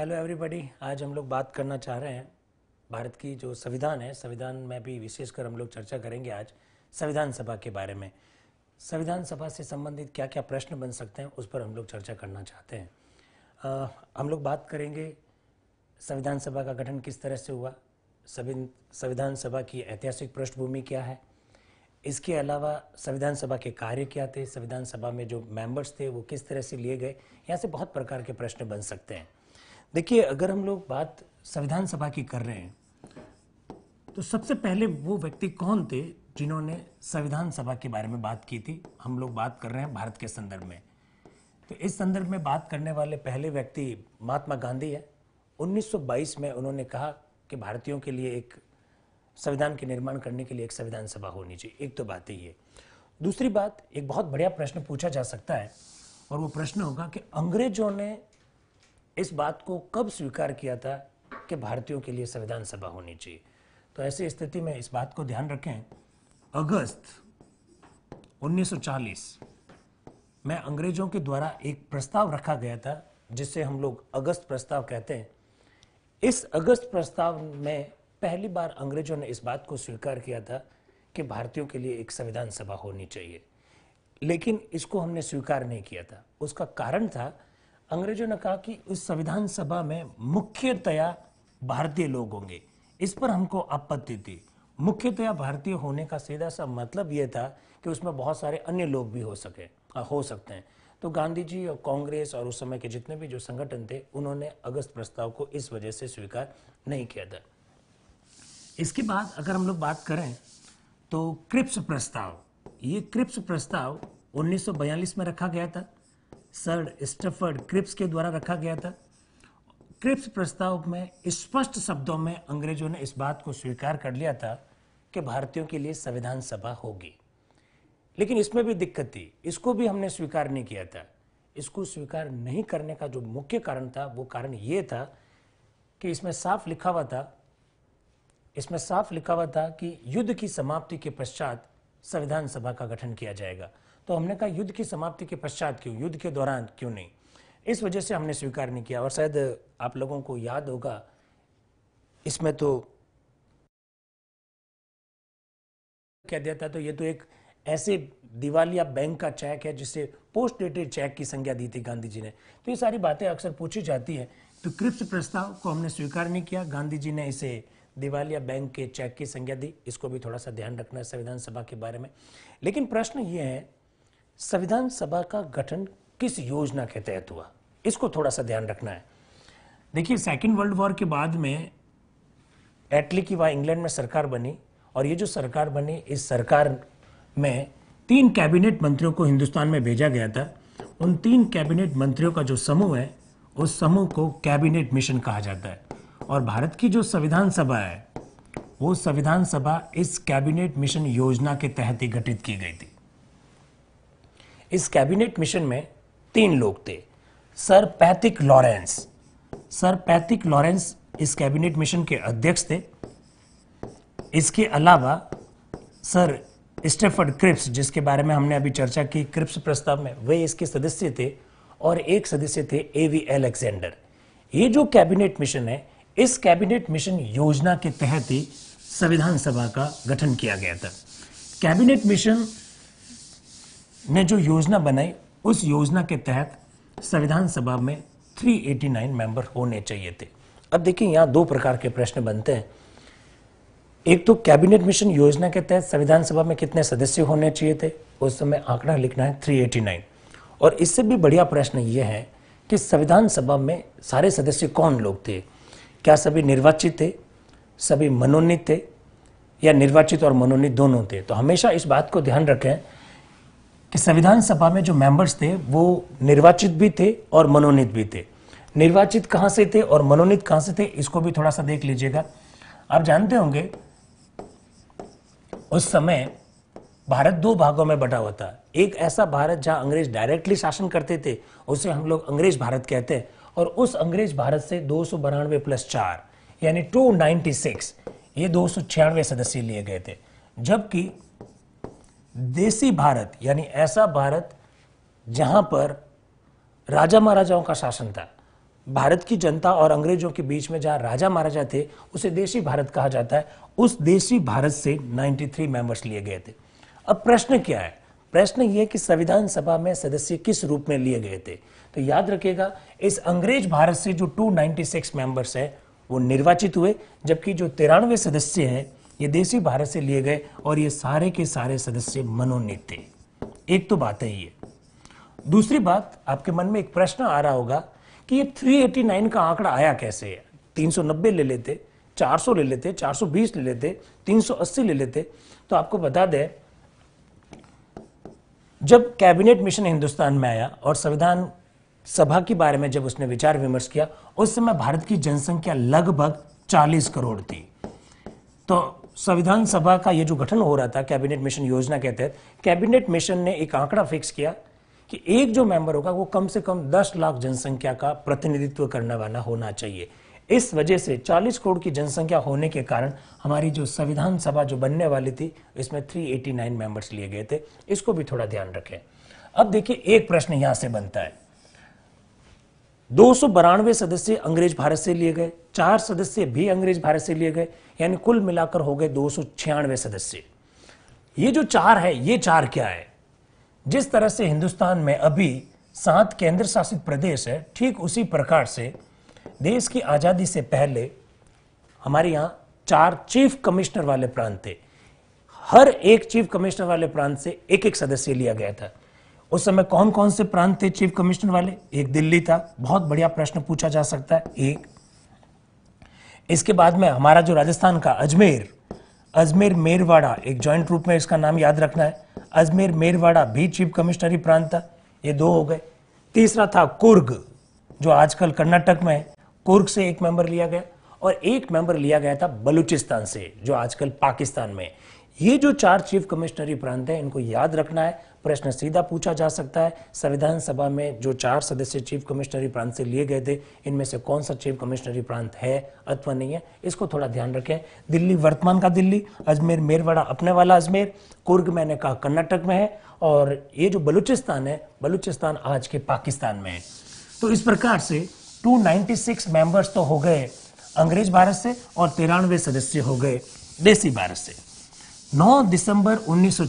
Hello everybody आज हम लोग बात करना चाह रहे हैं भारत की जो संविधान है संविधान में भी विशेषकर हम लोग चर्चा करेंगे आज संविधान सभा के बारे में संविधान सभा से संबंधित क्या क्या प्रश्न बन सकते हैं उस पर हम लोग चर्चा करना चाहते हैं आ, हम लोग बात करेंगे संविधान सभा का गठन किस तरह से हुआ संविधान सभा की ऐतिहासिक पृष्ठभूमि क्या है इसके अलावा संविधान सभा के कार्य क्या थे संविधान सभा में जो मेंबर्स थे वो किस तरह से लिए गए यहाँ से बहुत प्रकार के प्रश्न बन सकते हैं देखिए अगर हम लोग बात संविधान सभा की कर रहे हैं तो सबसे पहले वो व्यक्ति कौन थे जिन्होंने संविधान सभा के बारे में बात की थी हम लोग बात कर रहे हैं भारत के संदर्भ में तो इस संदर्भ में बात करने वाले पहले व्यक्ति महात्मा गांधी है 1922 में उन्होंने कहा कि भारतीयों के लिए एक संविधान के निर्माण करने के लिए एक संविधान सभा होनी चाहिए एक तो बात ही है दूसरी बात एक बहुत बढ़िया प्रश्न पूछा जा सकता है और वो प्रश्न होगा कि अंग्रेजों ने इस बात को कब स्वीकार किया था कि भारतीयों के लिए संविधान सभा होनी चाहिए तो ऐसी स्थिति में इस बात को ध्यान रखें अगस्त 1940 में अंग्रेजों के द्वारा एक प्रस्ताव रखा गया था जिसे हम लोग अगस्त प्रस्ताव कहते हैं इस अगस्त प्रस्ताव में पहली बार अंग्रेजों ने इस बात को स्वीकार किया था कि भारतीयों के लिए एक संविधान सभा होनी चाहिए लेकिन इसको हमने स्वीकार नहीं किया था उसका कारण था अंग्रेजों ने कहा कि उस संविधान सभा में मुख्यतया भारतीय लोग होंगे इस पर हमको आपत्ति थी मुख्यतया भारतीय होने का सीधा सा मतलब यह था कि उसमें बहुत सारे अन्य लोग भी हो सके हो सकते हैं तो गांधी जी और कांग्रेस और उस समय के जितने भी जो संगठन थे उन्होंने अगस्त प्रस्ताव को इस वजह से स्वीकार नहीं किया था इसके बाद अगर हम लोग बात करें तो क्रिप्स प्रस्ताव ये क्रिप्स प्रस्ताव 1942 में रखा गया था सर स्टफर्ड क्रिप्स के द्वारा रखा गया था क्रिप्स प्रस्ताव में स्पष्ट शब्दों में अंग्रेजों ने इस बात को स्वीकार कर लिया था कि भारतीयों के लिए संविधान सभा होगी लेकिन इसमें भी दिक्कत थी इसको भी हमने स्वीकार नहीं किया था इसको स्वीकार नहीं करने का जो मुख्य कारण था वो कारण ये था कि इसमें साफ लिखा हुआ था इसमें साफ लिखा हुआ था कि युद्ध की समाप्ति के पश्चात संविधान सभा का गठन किया जाएगा तो हमने कहा युद्ध की समाप्ति के पश्चात क्यों युद्ध के दौरान क्यों नहीं इस वजह से हमने स्वीकार नहीं किया और शायद आप लोगों को याद होगा इसमें तो कह दिया था तो ये तो एक ऐसे दिवालिया बैंक का चेक है जिसे पोस्ट डेटेड चेक की संज्ञा दी थी गांधी जी ने तो ये सारी बातें अक्सर पूछी जाती है तो कृप्त प्रस्ताव को हमने स्वीकार नहीं किया गांधी जी ने इसे दिवालिया बैंक के चेक की संज्ञा दी इसको भी थोड़ा सा ध्यान रखना है संविधान सभा के बारे में लेकिन प्रश्न ये है संविधान सभा का गठन किस योजना के तहत हुआ इसको थोड़ा सा ध्यान रखना है देखिए सेकेंड वर्ल्ड वॉर के बाद में एटली की वहां इंग्लैंड में सरकार बनी और ये जो सरकार बनी इस सरकार में तीन कैबिनेट मंत्रियों को हिंदुस्तान में भेजा गया था उन तीन कैबिनेट मंत्रियों का जो समूह है उस समूह को कैबिनेट मिशन कहा जाता है और भारत की जो संविधान सभा है वो संविधान सभा इस कैबिनेट मिशन योजना के तहत ही गठित की गई थी इस कैबिनेट मिशन में तीन लोग थे sir Pethick Lawrence sir Pethick Lawrence इस कैबिनेट मिशन के अध्यक्ष थे इसके अलावा सर स्टेफर्ड क्रिप्स जिसके बारे में हमने अभी चर्चा की क्रिप्स प्रस्ताव में वे इसके सदस्य थे और एक सदस्य थे एवी वी एलेक्सेंडर ये जो कैबिनेट मिशन है इस कैबिनेट मिशन योजना के तहत ही संविधान सभा का गठन किया गया था कैबिनेट मिशन ने जो योजना बनाई उस योजना के तहत संविधान सभा में 389 मेंबर होने चाहिए थे अब देखिए यहाँ दो प्रकार के प्रश्न बनते हैं एक तो कैबिनेट मिशन योजना के तहत संविधान सभा में कितने सदस्य होने चाहिए थे उस समय आंकड़ा लिखना है 389 और इससे भी बढ़िया प्रश्न ये है कि संविधान सभा में सारे सदस्य कौन लोग थे क्या सभी निर्वाचित थे सभी मनोनीत थे या निर्वाचित और मनोनीत दोनों थे तो हमेशा इस बात को ध्यान रखें कि संविधान सभा में जो मेंबर्स थे वो निर्वाचित भी थे और मनोनीत भी थे निर्वाचित कहां से थे और मनोनीत कहां से थे इसको भी थोड़ा सा देख लीजिएगा आप जानते होंगे उस समय भारत दो भागों में बटा हुआ था एक ऐसा भारत जहां अंग्रेज डायरेक्टली शासन करते थे उसे हम लोग अंग्रेज भारत कहते हैं और उस अंग्रेज भारत से दो प्लस चार यानी सिक्स ये दो सदस्य लिए गए थे जबकि देसी भारत यानी ऐसा भारत जहां पर राजा महाराजाओं का शासन था भारत की जनता और अंग्रेजों के बीच में जहां राजा महाराजा थे उसे देशी भारत कहा जाता है उस देशी भारत से 93 मेंबर्स लिए गए थे अब प्रश्न क्या है प्रश्न यह कि संविधान सभा में सदस्य किस रूप में लिए गए थे तो याद रखिएगा इस अंग्रेज भारत से जो 296 मेंबर्स हैं वो निर्वाचित हुए जबकि जो तिरानवे सदस्य हैं ये देसी भारत से लिए गए और ये सारे के सारे सदस्य मनोनीत थे एक तो बात है ये दूसरी बात आपके मन में एक प्रश्न आ रहा होगा कि ये 389 का आंकड़ा आया कैसे है 390 ले लेते 400 ले लेते 420 ले लेते 380 ले लेते तो आपको बता दें जब कैबिनेट मिशन हिंदुस्तान में आया और संविधान सभा के बारे में जब उसने विचार विमर्श किया उस समय भारत की जनसंख्या लगभग 40 करोड़ थी तो संविधान सभा का ये जो गठन हो रहा था कैबिनेट मिशन योजना के तहत कैबिनेट मिशन ने एक आंकड़ा फिक्स किया कि एक जो मेंबर होगा वो कम से कम 10 लाख जनसंख्या का प्रतिनिधित्व करने वाला होना चाहिए इस वजह से 40 करोड़ की जनसंख्या होने के कारण हमारी जो संविधान सभा जो बनने वाली थी इसमें 389 मेंबर्स लिए गए थे इसको भी थोड़ा ध्यान रखें अब देखिए एक प्रश्न यहाँ से बनता है दो सदस्य अंग्रेज भारत से लिए गए चार सदस्य भी अंग्रेज भारत से लिए गए यानी कुल मिलाकर हो गए दो सदस्य ये जो चार है ये चार क्या है जिस तरह से हिंदुस्तान में अभी सात केंद्र शासित प्रदेश है ठीक उसी प्रकार से देश की आज़ादी से पहले हमारे यहां चार चीफ कमिश्नर वाले प्रांत थे हर एक चीफ कमिश्नर वाले प्रांत से एक एक सदस्य लिया गया था उस समय कौन कौन से प्रांत थे चीफ कमिश्नर वाले एक दिल्ली था बहुत बढ़िया प्रश्न पूछा जा सकता है एक इसके बाद में हमारा जो राजस्थान का अजमेर अजमेर मेरवाड़ा एक जॉइंट रूप में इसका नाम याद रखना है अजमेर मेरवाड़ा भी चीफ कमिश्नरी प्रांत था ये दो हो गए तीसरा था कुर्ग जो आजकल कर्नाटक में है कुर्ग से एक मेंबर लिया गया और एक मेंबर लिया गया था बलूचिस्तान से जो आजकल पाकिस्तान में ये जो चार चीफ कमिश्नरी प्रांत है इनको याद रखना है प्रश्न सीधा पूछा जा सकता है संविधान सभा में जो चार सदस्य चीफ कमिश्नरी प्रांत से लिए गए थे इनमें से कौन सा चीफ कमिश्नरी प्रांत है अथवा नहीं है इसको थोड़ा ध्यान रखें दिल्ली वर्तमान का दिल्ली अजमेर मेरवाड़ा अपने वाला अजमेर कुर्ग मैंने कहा कर्नाटक में है और ये जो बलूचिस्तान है बलूचिस्तान आज के पाकिस्तान में है तो इस प्रकार से 296 मेंबर्स तो हो गए अंग्रेज भारत से और तिरानवे सदस्य हो गए देसी भारत से 9 दिसंबर उन्नीस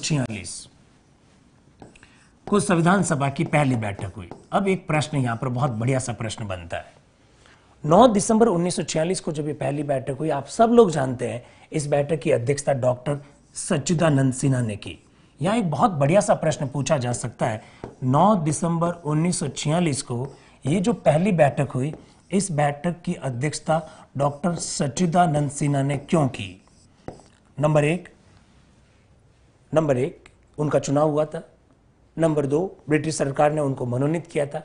को संविधान सभा की पहली बैठक हुई अब एक प्रश्न यहाँ पर बहुत बढ़िया सा प्रश्न बनता है 9 दिसंबर 1946 को जब ये पहली बैठक हुई आप सब लोग जानते हैं इस बैठक की अध्यक्षता डॉक्टर सच्चिदानंद सिन्हा ने की यहाँ एक बहुत बढ़िया सा प्रश्न पूछा जा सकता है 9 दिसंबर 1946 को ये जो पहली बैठक हुई इस बैठक की अध्यक्षता डॉक्टर सच्चिदानंद सिन्हा ने क्यों की नंबर एक नंबर एक उनका चुनाव हुआ था नंबर दो ब्रिटिश सरकार ने उनको मनोनीत किया था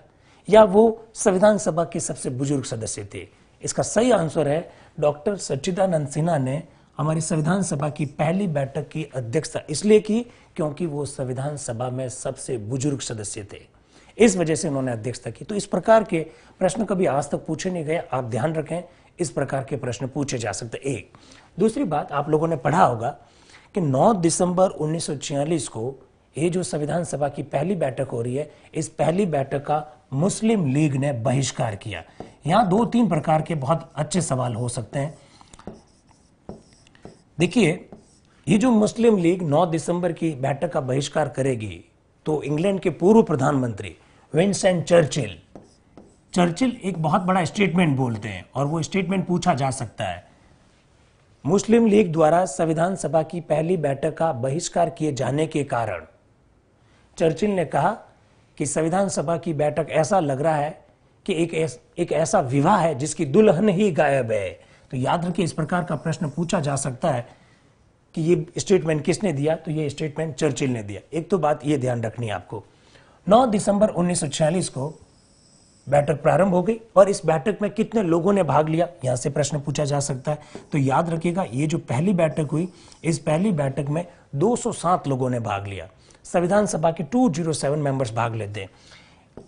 या वो संविधान सभा के सबसे बुजुर्ग सदस्य थे इसका सही आंसर है डॉक्टर सच्चिदानंद सिन्हा ने हमारी संविधान सभा की पहली बैठक की अध्यक्षता इसलिए की क्योंकि वो संविधान सभा में सबसे बुजुर्ग सदस्य थे इस वजह से उन्होंने अध्यक्षता की तो इस प्रकार के प्रश्न कभी आज तक पूछे नहीं गए आप ध्यान रखें इस प्रकार के प्रश्न पूछे जा सकते एक दूसरी बात आप लोगों ने पढ़ा होगा कि 9 दिसंबर उन्नीस को ये जो संविधान सभा की पहली बैठक हो रही है इस पहली बैठक का मुस्लिम लीग ने बहिष्कार किया यहां दो तीन प्रकार के बहुत अच्छे सवाल हो सकते हैं देखिए ये जो मुस्लिम लीग 9 दिसंबर की बैठक का बहिष्कार करेगी तो इंग्लैंड के पूर्व प्रधानमंत्री विंसेंट चर्चिल चर्चिल एक बहुत बड़ा स्टेटमेंट बोलते हैं और वो स्टेटमेंट पूछा जा सकता है मुस्लिम लीग द्वारा संविधान सभा की पहली बैठक का बहिष्कार किए जाने के कारण चर्चिल ने कहा कि संविधान सभा की बैठक ऐसा लग रहा है कि एक एस, एक ऐसा विवाह है जिसकी दुल्हन ही गायब है तो याद रखिए इस प्रकार का प्रश्न पूछा जा सकता है कि ये स्टेटमेंट किसने दिया तो ये स्टेटमेंट चर्चिल ने दिया एक तो बात ये ध्यान रखनी है आपको 9 दिसंबर 1946 को बैठक प्रारंभ हो गई और इस बैठक में कितने लोगों ने भाग लिया यहाँ से प्रश्न पूछा जा सकता है तो याद रखिएगा ये जो पहली बैठक हुई इस पहली बैठक में 207 लोगों ने भाग लिया संविधान सभा के 207 मेंबर्स भाग लेते हैं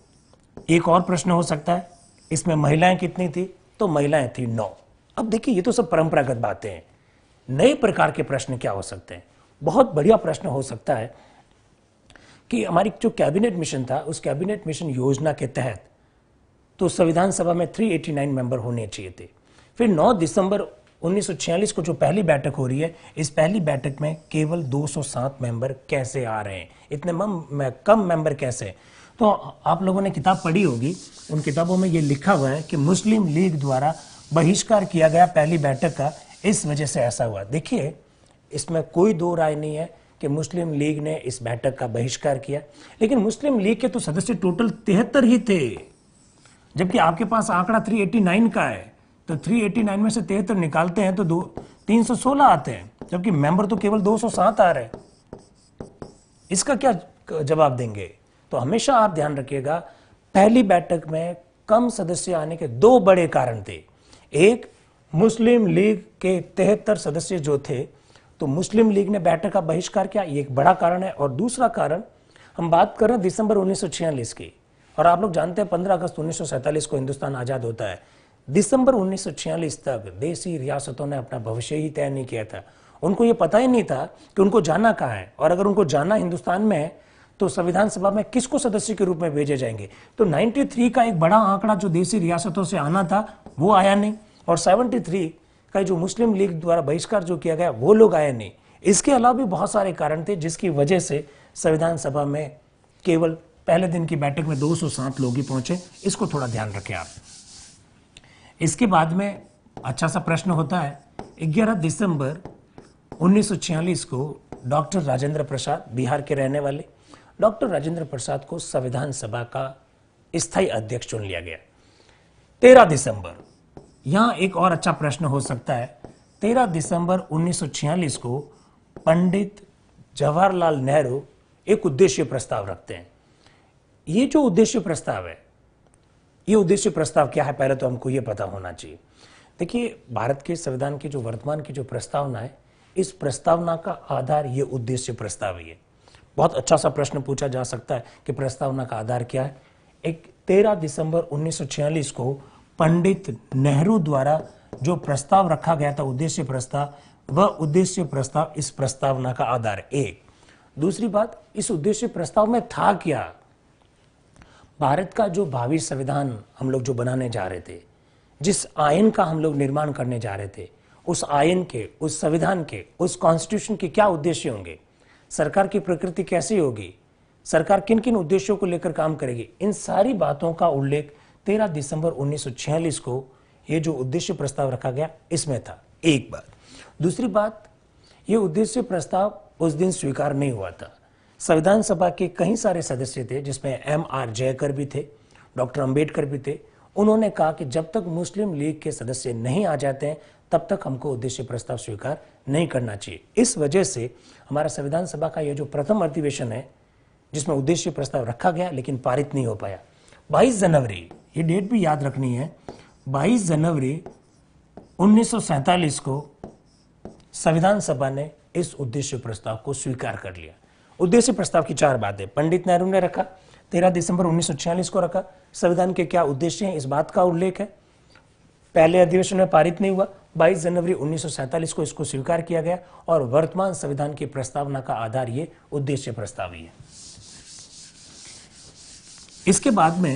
एक और प्रश्न हो सकता है इसमें महिलाएं कितनी थी तो महिलाएं थी नौ अब देखिए ये तो सब परंपरागत बातें हैं नए प्रकार के प्रश्न क्या हो सकते हैं बहुत बढ़िया प्रश्न हो सकता है कि हमारी जो कैबिनेट मिशन था उस कैबिनेट मिशन योजना के तहत तो संविधान सभा में 389 मेंबर होने चाहिए थे फिर 9 दिसंबर 1946 को जो पहली बैठक हो रही है इस पहली बैठक में केवल 207 मेंबर कैसे आ रहे हैं इतने मम, कम मेंबर कैसे तो आप लोगों ने किताब पढ़ी होगी उन किताबों में ये लिखा हुआ है कि मुस्लिम लीग द्वारा बहिष्कार किया गया पहली बैठक का इस वजह से ऐसा हुआ देखिए इसमें कोई दो राय नहीं है कि मुस्लिम लीग ने इस बैठक का बहिष्कार किया लेकिन मुस्लिम लीग के तो सदस्य टोटल तिहत्तर ही थे जबकि आपके पास आंकड़ा 389 का है तो 389 में से तिहत्तर निकालते हैं तो दो 316 आते हैं जबकि मेंबर तो केवल 207 आ रहे हैं इसका क्या जवाब देंगे तो हमेशा आप ध्यान रखिएगा पहली बैठक में कम सदस्य आने के दो बड़े कारण थे एक मुस्लिम लीग के तिहत्तर सदस्य जो थे तो मुस्लिम लीग ने बैठक का बहिष्कार किया ये एक बड़ा कारण है और दूसरा कारण हम बात कर रहे हैं दिसंबर उन्नीस की और आप लोग जानते हैं पंद्रह अगस्त उन्नीस को हिंदुस्तान आज़ाद होता है दिसंबर 1946 तक देसी रियासतों ने अपना भविष्य ही तय नहीं किया था उनको ये पता ही नहीं था कि उनको जाना कहाँ है और अगर उनको जाना हिंदुस्तान में है तो संविधान सभा में किसको सदस्य के रूप में भेजे जाएंगे तो 93 का एक बड़ा आंकड़ा जो देसी रियासतों से आना था वो आया नहीं और 73 का जो मुस्लिम लीग द्वारा बहिष्कार जो किया गया वो लोग आए नहीं इसके अलावा भी बहुत सारे कारण थे जिसकी वजह से संविधान सभा में केवल पहले दिन की बैठक में दो लोग ही पहुंचे इसको थोड़ा ध्यान रखें आप इसके बाद में अच्छा सा प्रश्न होता है 11 दिसंबर 1946 को डॉक्टर राजेंद्र प्रसाद बिहार के रहने वाले डॉक्टर राजेंद्र प्रसाद को संविधान सभा का स्थायी अध्यक्ष चुन लिया गया 13 दिसंबर यहाँ एक और अच्छा प्रश्न हो सकता है 13 दिसंबर 1946 को पंडित जवाहरलाल नेहरू एक उद्देश्य प्रस्ताव रखते हैं ये जो उद्देश्य प्रस्ताव है ये उद्देश्य प्रस्ताव क्या है पहले तो हमको ये पता होना चाहिए देखिए भारत के संविधान की जो वर्तमान की जो प्रस्तावना है इस प्रस्तावना का आधार ये उद्देश्य प्रस्ताव ही है बहुत अच्छा सा प्रश्न पूछा जा सकता है कि प्रस्तावना का आधार क्या है एक 13 दिसंबर 1946 को पंडित नेहरू द्वारा जो प्रस्ताव रखा गया था उद्देश्य प्रस्ताव वह उद्देश्य प्रस्ताव इस प्रस्तावना का आधार एक दूसरी बात इस उद्देश्य प्रस्ताव में था क्या भारत का जो भावी संविधान हम लोग जो बनाने जा रहे थे जिस आयन का हम लोग निर्माण करने जा रहे थे उस आयन के उस संविधान के उस कॉन्स्टिट्यूशन के क्या उद्देश्य होंगे सरकार की प्रकृति कैसी होगी सरकार किन किन उद्देश्यों को लेकर काम करेगी इन सारी बातों का उल्लेख 13 दिसंबर 1946 को ये जो उद्देश्य प्रस्ताव रखा गया इसमें था एक बात दूसरी बात ये उद्देश्य प्रस्ताव उस दिन स्वीकार नहीं हुआ था संविधान सभा के कई सारे सदस्य थे जिसमें एम आर जयकर भी थे डॉक्टर अंबेडकर भी थे उन्होंने कहा कि जब तक मुस्लिम लीग के सदस्य नहीं आ जाते हैं तब तक हमको उद्देश्य प्रस्ताव स्वीकार नहीं करना चाहिए इस वजह से हमारा संविधान सभा का यह जो प्रथम अधिवेशन है जिसमें उद्देश्य प्रस्ताव रखा गया लेकिन पारित नहीं हो पाया 22 जनवरी ये डेट भी याद रखनी है 22 जनवरी उन्नीस को संविधान सभा ने इस उद्देश्य प्रस्ताव को स्वीकार कर लिया उद्देश्य प्रस्ताव की चार बातें पंडित नेहरू ने रखा तेरह दिसंबर उन्नीस को रखा संविधान के क्या उद्देश्य हैं इस बात का उल्लेख है पहले अधिवेशन में पारित नहीं हुआ 22 जनवरी उन्नीस को इसको स्वीकार किया गया और वर्तमान संविधान की प्रस्तावना का आधार ये उद्देश्य प्रस्ताव ही है इसके बाद में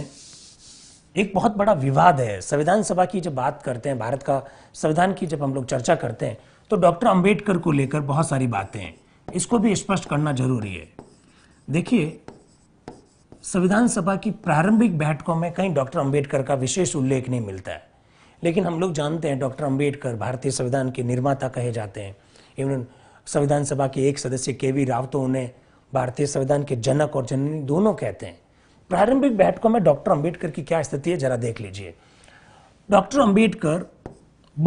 एक बहुत बड़ा विवाद है संविधान सभा की जब बात करते हैं भारत का संविधान की जब हम लोग चर्चा करते हैं तो डॉक्टर अंबेडकर को लेकर बहुत सारी बातें हैं इसको भी स्पष्ट करना जरूरी है देखिए संविधान सभा की प्रारंभिक बैठकों में कहीं डॉक्टर अंबेडकर का विशेष उल्लेख नहीं मिलता है लेकिन हम लोग जानते हैं डॉक्टर अंबेडकर भारतीय संविधान के निर्माता कहे जाते हैं इवन संविधान सभा के एक सदस्य के वी राव तो उन्हें भारतीय संविधान के जनक और जननी दोनों कहते हैं प्रारंभिक बैठकों में डॉक्टर अंबेडकर की क्या स्थिति है जरा देख लीजिए डॉक्टर अंबेडकर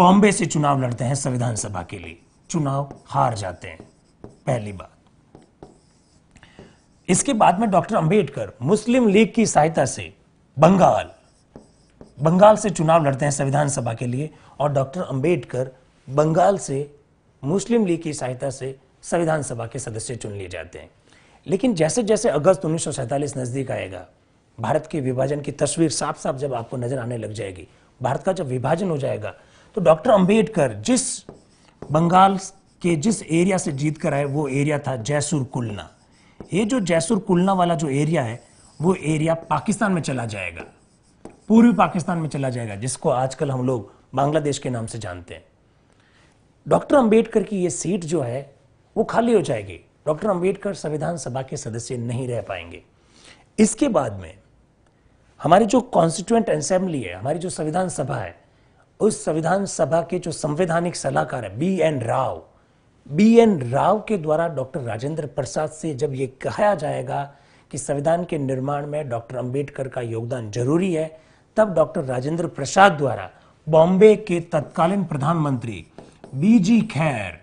बॉम्बे से चुनाव लड़ते हैं संविधान सभा के लिए चुनाव हार जाते हैं पहली बात इसके बाद में डॉक्टर अंबेडकर मुस्लिम लीग की सहायता से बंगाल बंगाल से चुनाव लड़ते हैं संविधान सभा के लिए और डॉक्टर अंबेडकर बंगाल से मुस्लिम लीग की सहायता से संविधान सभा के सदस्य चुन लिए जाते हैं लेकिन जैसे जैसे अगस्त उन्नीस नज़दीक आएगा भारत के विभाजन की तस्वीर साफ साफ जब आपको नजर आने लग जाएगी भारत का जब विभाजन हो जाएगा तो डॉक्टर अंबेडकर जिस बंगाल कि जिस एरिया से जीत कर आए वो एरिया था जयसुर कुलना ये जो जयसुर कुलना वाला जो एरिया है वो एरिया पाकिस्तान में चला जाएगा पूर्वी पाकिस्तान में चला जाएगा जिसको आजकल हम लोग बांग्लादेश के नाम से जानते हैं डॉक्टर अंबेडकर की ये सीट जो है वो खाली हो जाएगी डॉक्टर अंबेडकर संविधान सभा के सदस्य नहीं रह पाएंगे इसके बाद में हमारी जो कॉन्स्टिट्यूंट असेंबली है हमारी जो संविधान सभा है उस संविधान सभा के जो संवैधानिक सलाहकार है B N Rau B N Rau के द्वारा डॉक्टर राजेंद्र प्रसाद से जब ये कहा जाएगा कि संविधान के निर्माण में डॉक्टर अंबेडकर का योगदान जरूरी है तब डॉक्टर राजेंद्र प्रसाद द्वारा बॉम्बे के तत्कालीन प्रधानमंत्री बीजी खैर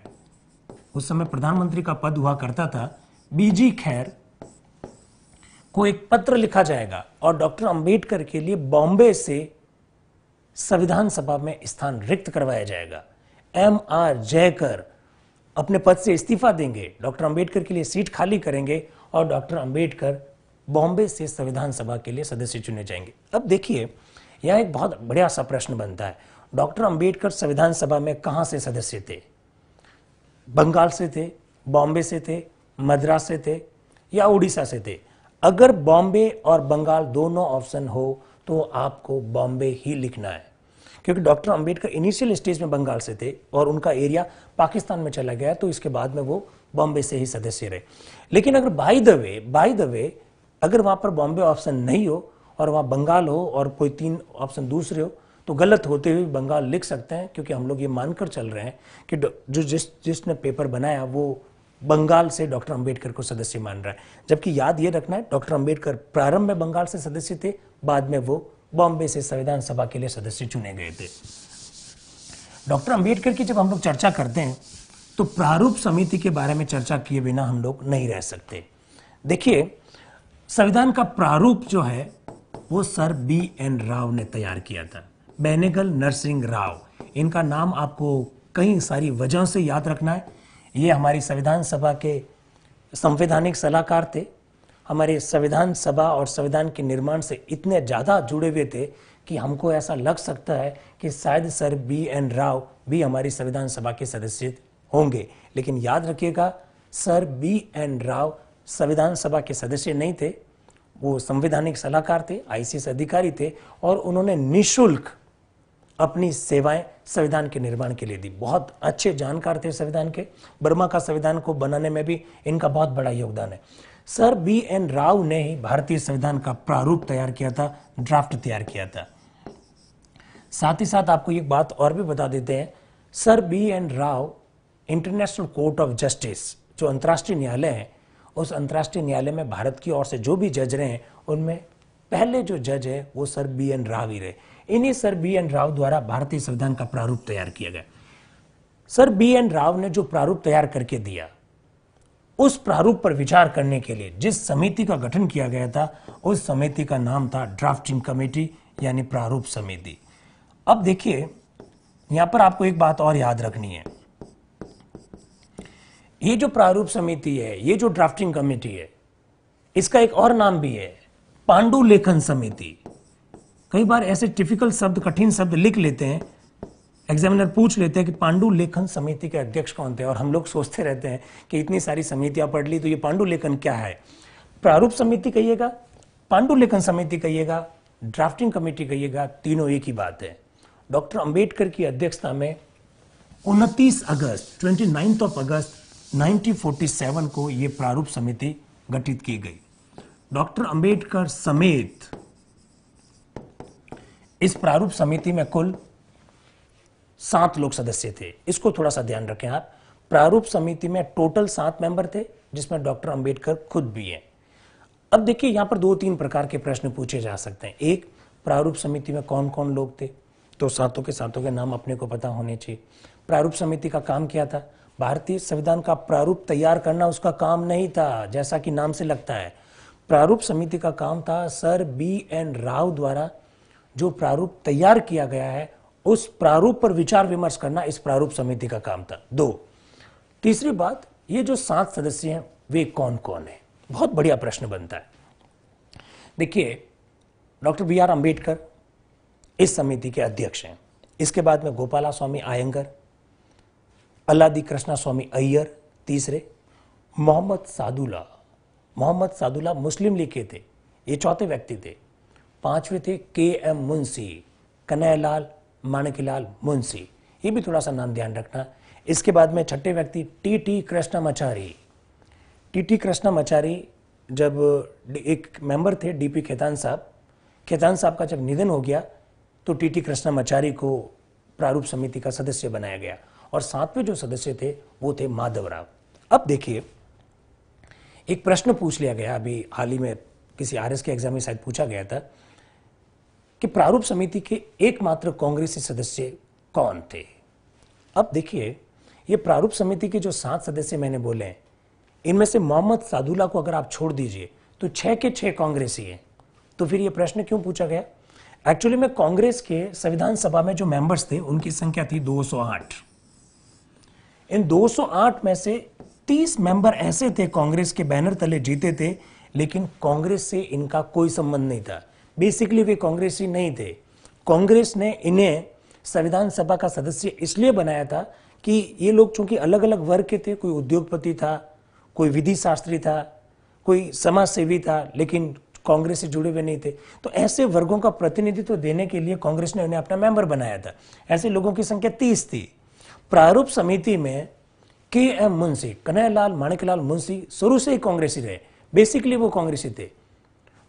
उस समय प्रधानमंत्री का पद हुआ करता था बीजी खैर को एक पत्र लिखा जाएगा और डॉक्टर अंबेडकर के लिए बॉम्बे से संविधान सभा में स्थान रिक्त करवाया जाएगा एम आर जयकर अपने पद से इस्तीफा देंगे डॉक्टर अंबेडकर के लिए सीट खाली करेंगे और डॉक्टर अंबेडकर बॉम्बे से संविधान सभा के लिए सदस्य चुने जाएंगे अब देखिए यह एक बहुत बढ़िया सा प्रश्न बनता है डॉक्टर अंबेडकर संविधान सभा में कहाँ से सदस्य थे बंगाल से थे बॉम्बे से थे मद्रास से थे या उड़ीसा से थे अगर बॉम्बे और बंगाल दोनों ऑप्शन हो तो आपको बॉम्बे ही लिखना है क्योंकि डॉक्टर अंबेडकर इनिशियल स्टेज में बंगाल से थे और उनका एरिया पाकिस्तान में चला गया तो इसके बाद में वो बॉम्बे से ही सदस्य रहे लेकिन अगर by the way by the way अगर वहां पर बॉम्बे ऑप्शन नहीं हो और वहां बंगाल हो और कोई तीन ऑप्शन दूसरे हो तो गलत होते हुए बंगाल लिख सकते हैं क्योंकि हम लोग ये मानकर चल रहे हैं कि जो जिस जिसने पेपर बनाया वो बंगाल से डॉक्टर अंबेडकर को सदस्य मान रहा है जबकि याद ये रखना है डॉक्टर अंबेडकर प्रारंभ में बंगाल से सदस्य थे बाद में वो बॉम्बे से संविधान सभा के लिए सदस्य चुने गए थे डॉक्टर अंबेडकर की जब हम लोग चर्चा करते हैं तो प्रारूप समिति के बारे में चर्चा किए बिना हम लोग नहीं रह सकते देखिए संविधान का प्रारूप जो है वो सर बी एन राव ने तैयार किया था बैनेगल नरसिंह राव इनका नाम आपको कई सारी वजहों से याद रखना है ये हमारी संविधान सभा के संवैधानिक सलाहकार थे हमारे संविधान सभा और संविधान के निर्माण से इतने ज़्यादा जुड़े हुए थे कि हमको ऐसा लग सकता है कि शायद सर बी एन राव भी हमारी संविधान सभा के सदस्य होंगे लेकिन याद रखिएगा सर बी एन राव संविधान सभा के सदस्य नहीं थे वो संवैधानिक सलाहकार थे आईसीएस अधिकारी थे और उन्होंने निशुल्क अपनी सेवाएं संविधान के निर्माण के लिए दी बहुत अच्छे जानकार थे संविधान के बर्मा का संविधान को बनाने में भी इनका बहुत बड़ा योगदान है सर बी एन राव ने ही भारतीय संविधान का प्रारूप तैयार किया था ड्राफ्ट तैयार किया था साथ ही साथ आपको एक बात और भी बता देते हैं sir B N Rau international court of justice जो अंतर्राष्ट्रीय न्यायालय है उस अंतर्राष्ट्रीय न्यायालय में भारत की ओर से जो भी जज रहे हैं उनमें पहले जो जज है वो सर बी एन राव ही रहे इन्हीं सर बी एन राव द्वारा भारतीय संविधान का प्रारूप तैयार किया गया सर बी एन राव ने जो प्रारूप तैयार करके दिया उस प्रारूप पर विचार करने के लिए जिस समिति का गठन किया गया था उस समिति का नाम था ड्राफ्टिंग कमेटी यानी प्रारूप समिति अब देखिए यहां पर आपको एक बात और याद रखनी है ये जो प्रारूप समिति है ये जो ड्राफ्टिंग कमेटी है इसका एक और नाम भी है पांडु लेखन समिति कई बार ऐसे टिपिकल शब्द कठिन शब्द लिख लेते हैं एग्जामिनर पूछ लेते हैं कि पांडु लेखन समिति के अध्यक्ष कौन थे और हम लोग सोचते रहते हैं कि इतनी सारी समितियां पढ़ ली तो ये पांडु लेखन क्या है प्रारूप समिति कहिएगा पांडु लेखन समिति कहिएगा ड्राफ्टिंग कमेटी कहिएगा तीनों एक ही बात है डॉक्टर अंबेडकर की अध्यक्षता में 29 अगस्त ट्वेंटी ऑफ अगस्त 1947 को यह प्रारूप समिति गठित की गई डॉक्टर अंबेडकर समेत इस प्रारूप समिति में कुल सात लोग सदस्य थे इसको थोड़ा सा ध्यान रखें आप प्रारूप समिति में टोटल सात मेंबर थे जिसमें डॉक्टर अंबेडकर खुद भी हैं अब देखिए यहां पर दो तीन प्रकार के प्रश्न पूछे जा सकते हैं एक प्रारूप समिति में कौन कौन लोग थे तो सातों के सातों के नाम अपने को पता होने चाहिए प्रारूप समिति का काम क्या था भारतीय संविधान का प्रारूप तैयार करना उसका काम नहीं था जैसा कि नाम से लगता है प्रारूप समिति का काम था सर बी एन राव द्वारा जो प्रारूप तैयार किया गया है उस प्रारूप पर विचार विमर्श करना इस प्रारूप समिति का काम था दो तीसरी बात ये जो सात सदस्य हैं वे कौन कौन है बहुत बढ़िया प्रश्न बनता है देखिए डॉक्टर बी आर अंबेडकर इस समिति के अध्यक्ष हैं इसके बाद में गोपाला स्वामी आयंगर अल्लादी कृष्णा स्वामी अय्यर तीसरे मोहम्मद सादुला मोहम्मद सादुला मुस्लिम लीग के थे ये चौथे व्यक्ति थे पांचवे थे के एम मुंशी कन्हैयालाल माणकीलाल मुंशी ये भी थोड़ा सा नाम ध्यान रखना इसके बाद में छठे व्यक्ति T T Krishnamachari T T Krishnamachari जब एक मेंबर थे डीपी पी खेतान साहब खेतान साहब का जब निधन हो गया तो टीटी कृष्णमाचारी को प्रारूप समिति का सदस्य बनाया गया और सातवें जो सदस्य थे वो थे माधव राव अब देखिए एक प्रश्न पूछ लिया गया अभी हाल ही में किसी आर के एग्जाम में शायद पूछा गया था कि प्रारूप समिति के एकमात्र कांग्रेसी सदस्य कौन थे अब देखिए ये प्रारूप समिति के जो सात सदस्य मैंने बोले हैं इनमें से मोहम्मद सादुल्ला को अगर आप छोड़ दीजिए तो छह के छह कांग्रेसी हैं तो फिर ये प्रश्न क्यों पूछा गया एक्चुअली में कांग्रेस के संविधान सभा में जो मेंबर्स थे उनकी संख्या थी 208 इन 208 में से 30 मेंबर ऐसे थे कांग्रेस के बैनर तले जीते थे लेकिन कांग्रेस से इनका कोई संबंध नहीं था बेसिकली वे कांग्रेसी नहीं थे कांग्रेस ने इन्हें संविधान सभा का सदस्य इसलिए बनाया था कि ये लोग चूंकि अलग अलग वर्ग के थे कोई उद्योगपति था कोई विधि शास्त्री था कोई समाज सेवी था लेकिन कांग्रेस से जुड़े हुए नहीं थे तो ऐसे वर्गों का प्रतिनिधित्व देने के लिए कांग्रेस ने उन्हें अपना मेंबर बनाया था ऐसे लोगों की संख्या तीस थी प्रारूप समिति में के एम मुंशी कन्हैयालाल माणिकलाल मुंशी शुरू से ही कांग्रेसी रहे बेसिकली वो कांग्रेसी थे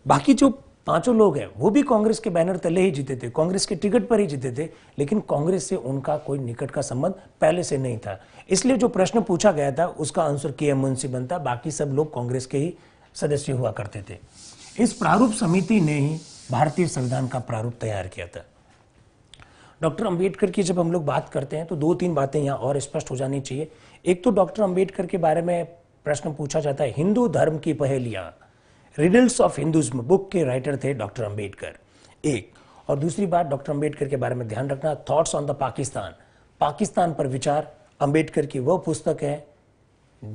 बाकी जो पांचों लोग हैं वो भी कांग्रेस के बैनर तले ही जीते थे कांग्रेस के टिकट पर ही जीते थे लेकिन कांग्रेस से उनका कोई निकट का संबंध पहले से नहीं था इसलिए जो प्रश्न पूछा गया था उसका आंसर के एम मुंशी बनता बाकी सब लोग कांग्रेस के ही सदस्य हुआ करते थे इस प्रारूप समिति ने ही भारतीय संविधान का प्रारूप तैयार किया था डॉक्टर अंबेडकर की जब हम लोग बात करते हैं तो दो तीन बातें यहाँ और स्पष्ट हो जानी चाहिए एक तो डॉक्टर अंबेडकर के बारे में प्रश्न पूछा जाता है हिंदू धर्म की पहेलियां रिडल्स ऑफ हिंदुज्म बुक के राइटर थे डॉक्टर अंबेडकर एक और दूसरी बात डॉक्टर अंबेडकर के बारे में ध्यान रखना thoughts on the Pakistan Pakistan पर विचार अंबेडकर की वह पुस्तक है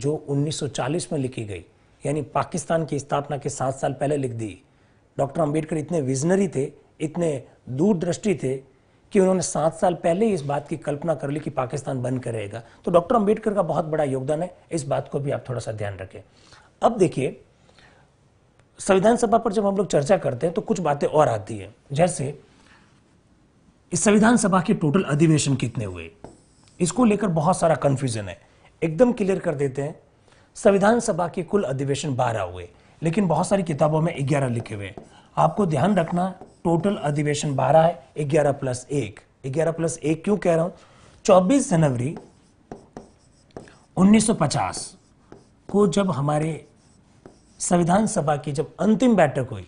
जो 1940 में लिखी गई यानी पाकिस्तान की स्थापना के सात साल पहले लिख दी डॉक्टर अंबेडकर इतने विजनरी थे इतने दूरदृष्टि थे कि उन्होंने सात साल पहले ही इस बात की कल्पना कर ली कि पाकिस्तान बन कर रहेगा तो डॉक्टर अंबेडकर का बहुत बड़ा योगदान है इस बात को भी आप थोड़ा सा ध्यान रखें अब देखिए संविधान सभा पर जब हम लोग चर्चा करते हैं तो कुछ बातें और आती है जैसे इस संविधान सभा के टोटल अधिवेशन कितने हुए इसको लेकर बहुत सारा कन्फ्यूजन है एकदम क्लियर कर देते हैं संविधान सभा के कुल अधिवेशन बारह हुए लेकिन बहुत सारी किताबों में ग्यारह लिखे हुए हैं आपको ध्यान रखना टोटल अधिवेशन बारह है ग्यारह प्लस एक ग्यारह प्लस एक क्यों कह रहा हूं चौबीस जनवरी 1950 को जब हमारे संविधान सभा की जब अंतिम बैठक हुई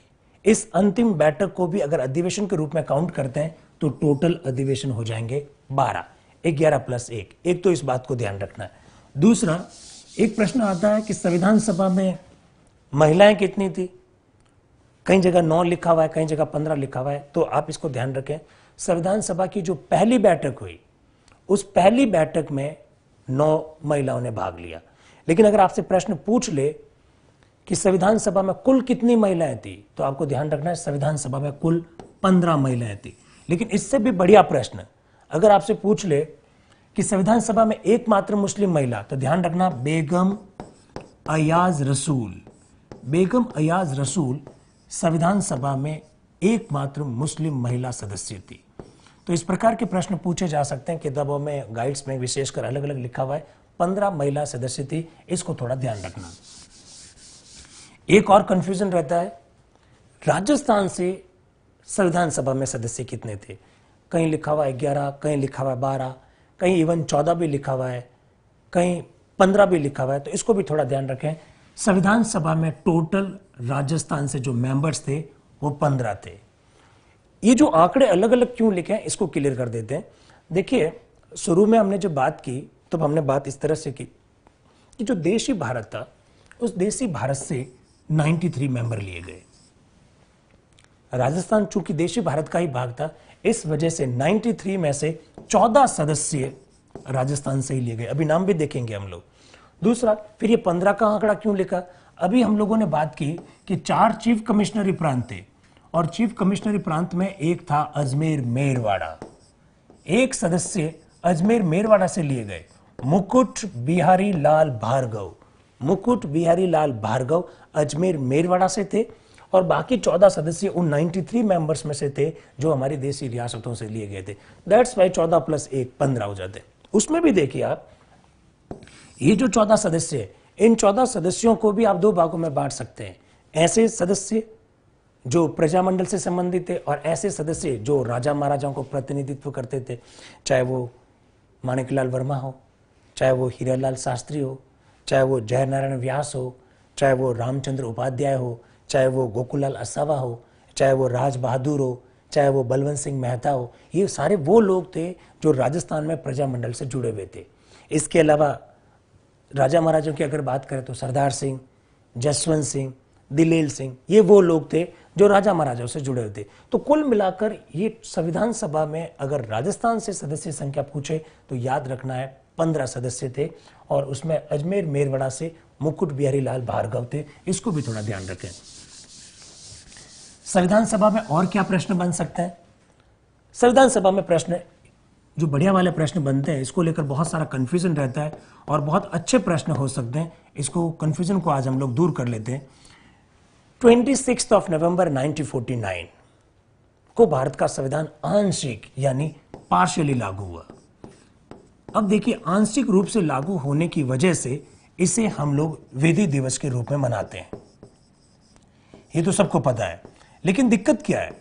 इस अंतिम बैठक को भी अगर अधिवेशन के रूप में काउंट करते हैं तो टोटल अधिवेशन हो जाएंगे बारह ग्यारह प्लस एक एक तो इस बात को ध्यान रखना है दूसरा एक प्रश्न आता है कि संविधान सभा में महिलाएं कितनी थी कई जगह नौ लिखा हुआ है कई जगह पंद्रह लिखा हुआ है तो आप इसको ध्यान रखें संविधान सभा की जो पहली बैठक हुई उस पहली बैठक में नौ महिलाओं ने भाग लिया लेकिन अगर आपसे प्रश्न पूछ ले कि संविधान सभा में कुल कितनी महिलाएं थी तो आपको ध्यान रखना है संविधान सभा में कुल पंद्रह महिलाएं थी लेकिन इससे भी बढ़िया प्रश्न अगर आपसे पूछ ले कि संविधान सभा में एकमात्र मुस्लिम महिला तो ध्यान रखना बेगम अयाज रसूल बेगम अयाज रसूल संविधान सभा में एकमात्र मुस्लिम महिला सदस्य थी तो इस प्रकार के प्रश्न पूछे जा सकते हैं किताबों में गाइड्स में विशेषकर अलग अलग लिखा हुआ है पंद्रह महिला सदस्य थी इसको थोड़ा ध्यान रखना एक और कंफ्यूजन रहता है राजस्थान से संविधान सभा में सदस्य कितने थे कहीं लिखा हुआ है ग्यारह कहीं लिखा हुआ है बारह कहीं इवन चौदह भी लिखा हुआ है कहीं पंद्रह भी लिखा हुआ है तो इसको भी थोड़ा ध्यान रखें संविधान सभा में टोटल राजस्थान से जो मेंबर्स थे वो पंद्रह थे ये जो आंकड़े अलग अलग क्यों लिखे हैं इसको क्लियर कर देते हैं देखिए शुरू में हमने जब बात की तब तो हमने बात इस तरह से की कि जो देशी भारत था उस देशी भारत से 93 मेंबर लिए गए राजस्थान चूंकि देशी भारत का ही भाग था इस वजह से 93 में से 14 सदस्य राजस्थान से ही लिए गए अभी नाम भी देखेंगे हम लोग दूसरा फिर ये 15 का आंकड़ा क्यों लिखा अभी हम लोगों ने बात की कि चार चीफ कमिश्नरी प्रांत थे और चीफ कमिश्नरी प्रांत में एक था अजमेर मेरवाड़ा एक सदस्य अजमेर मेरवाड़ा से लिए गए मुकुट बिहारी लाल भार्गव मुकुट बिहारी लाल भार्गव अजमेर मेरवाड़ा से थे और बाकी चौदह सदस्य उन नाइन्टी थ्री मेंबर्स में से थे जो हमारी देशी रियासतों से लिए गए थे दैट्स वाई चौदह प्लस एक पंद्रह हो जाते उसमें भी देखिए आप ये जो चौदह सदस्य है इन चौदह सदस्यों को भी आप दो भागों में बांट सकते हैं ऐसे सदस्य जो प्रजामंडल से संबंधित थे और ऐसे सदस्य जो राजा महाराजाओं को प्रतिनिधित्व करते थे चाहे वो माणिकलाल वर्मा हो चाहे वो हीरालाल शास्त्री हो चाहे वो जयनारायण व्यास हो चाहे वो रामचंद्र उपाध्याय हो चाहे वो गोकुलाल असावा हो चाहे वो राज बहादुर हो चाहे वो बलवंत सिंह मेहता हो ये सारे वो लोग थे जो राजस्थान में प्रजामंडल से जुड़े हुए थे इसके अलावा राजा महाराजों की अगर बात करें तो सरदार सिंह जसवंत सिंह दिलेल सिंह ये वो लोग थे जो राजा महाराजाओं से जुड़े हुए थे तो कुल मिलाकर ये संविधान सभा में अगर राजस्थान से सदस्य संख्या पूछे तो याद रखना है पंद्रह सदस्य थे और उसमें अजमेर मेरवड़ा से मुकुट बिहारी लाल भार्गव थे इसको भी थोड़ा ध्यान रखें संविधान सभा में और क्या प्रश्न बन सकता है संविधान सभा में प्रश्न जो बढ़िया वाले प्रश्न बनते हैं इसको लेकर बहुत सारा कन्फ्यूजन रहता है और बहुत अच्छे प्रश्न हो सकते हैं इसको कन्फ्यूजन को आज हम लोग दूर कर लेते हैं ट्वेंटी सिक्स ऑफ नवंबर 1949 को भारत का संविधान आंशिक यानी पार्शियली लागू हुआ अब देखिए आंशिक रूप से लागू होने की वजह से इसे हम लोग विधि दिवस के रूप में मनाते हैं ये तो सबको पता है लेकिन दिक्कत क्या है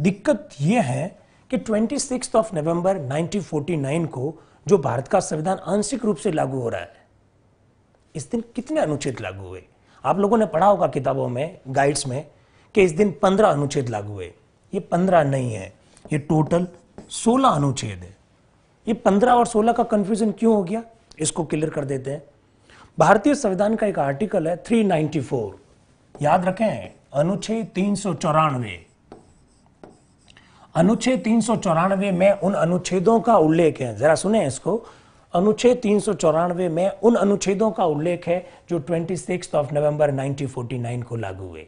दिक्कत यह है कि ट्वेंटी सिक्स ऑफ नवंबर 1949 को जो भारत का संविधान आंशिक रूप से लागू हो रहा है इस दिन कितने अनुच्छेद लागू हुए आप लोगों ने पढ़ा होगा किताबों में गाइड्स में कि इस दिन पंद्रह अनुच्छेद लागू हुए ये पंद्रह नहीं है ये टोटल सोलह अनुच्छेद है ये पंद्रह और सोलह का कंफ्यूजन क्यों हो गया इसको क्लियर कर देते हैं भारतीय संविधान का एक आर्टिकल है 394 याद रखें अनुच्छेद तीन सौ चौरानवे अनुच्छेद तीन सौ चौरानवे में उन अनुच्छेदों का उल्लेख है जरा सुने इसको अनुच्छेद तीन सौ चौरानवे में उन अनुच्छेदों का उल्लेख है जो ट्वेंटी सिक्स ऑफ नवंबर 1949 को लागू हुए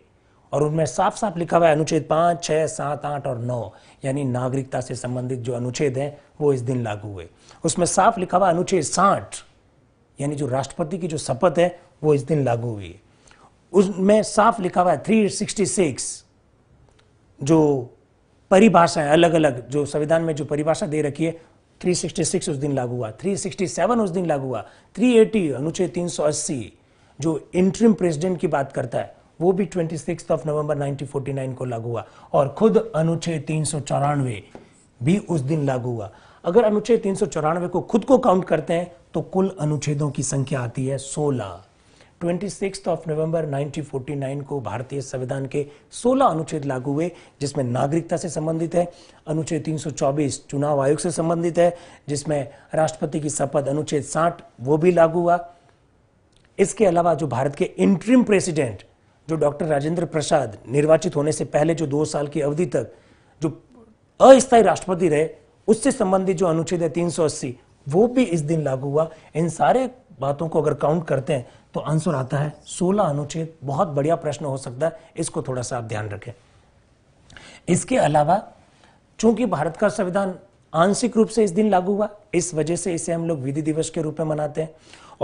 और उनमें साफ साफ लिखा हुआ है अनुच्छेद पांच छह सात आठ और नौ यानी नागरिकता से संबंधित जो अनुच्छेद है वो इस दिन लागू हुए उसमें साफ लिखा हुआ अनुच्छेद साठ यानी जो राष्ट्रपति की जो शपथ है वो इस दिन लागू हुई है उसमें साफ लिखा हुआ है थ्री सिक्सटी सिक्स जो परिभाषाएं अलग अलग जो संविधान में जो परिभाषा दे रखी है 366 उस दिन लागू हुआ 367 उस दिन लागू हुआ 380 अनुच्छेद 380 जो इंटरिम प्रेसिडेंट की बात करता है वो भी ट्वेंटी ऑफ नवंबर 1949 को लागू हुआ और खुद अनुच्छेद तीन भी उस दिन लागू हुआ अगर अनुच्छेद तीन को खुद को काउंट करते हैं तो कुल अनुच्छेदों की संख्या आती है सोलह 26th ऑफ नवंबर 1949 को भारतीय संविधान के 16 अनुच्छेद लागू हुए जिसमें नागरिकता से संबंधित है अनुच्छेद 324 चुनाव आयोग से संबंधित है जिसमें राष्ट्रपति की शपथ अनुच्छेद 60 वो भी लागू हुआ इसके अलावा जो भारत के इंट्रीम प्रेसिडेंट जो डॉक्टर राजेंद्र प्रसाद निर्वाचित होने से पहले जो दो साल की अवधि तक जो अस्थायी राष्ट्रपति रहे उससे संबंधित जो अनुच्छेद है तीन वो भी इस दिन लागू हुआ इन सारे बातों को अगर काउंट करते हैं तो आंसर आता है सोलह अनुच्छेद बहुत बढ़िया प्रश्न हो सकता है इसको थोड़ा सा आप ध्यान रखें इसके अलावा चूंकि भारत का संविधान आंशिक रूप से इस दिन लागू हुआ इस वजह से इसे हम लोग विधि दिवस के रूप में मनाते हैं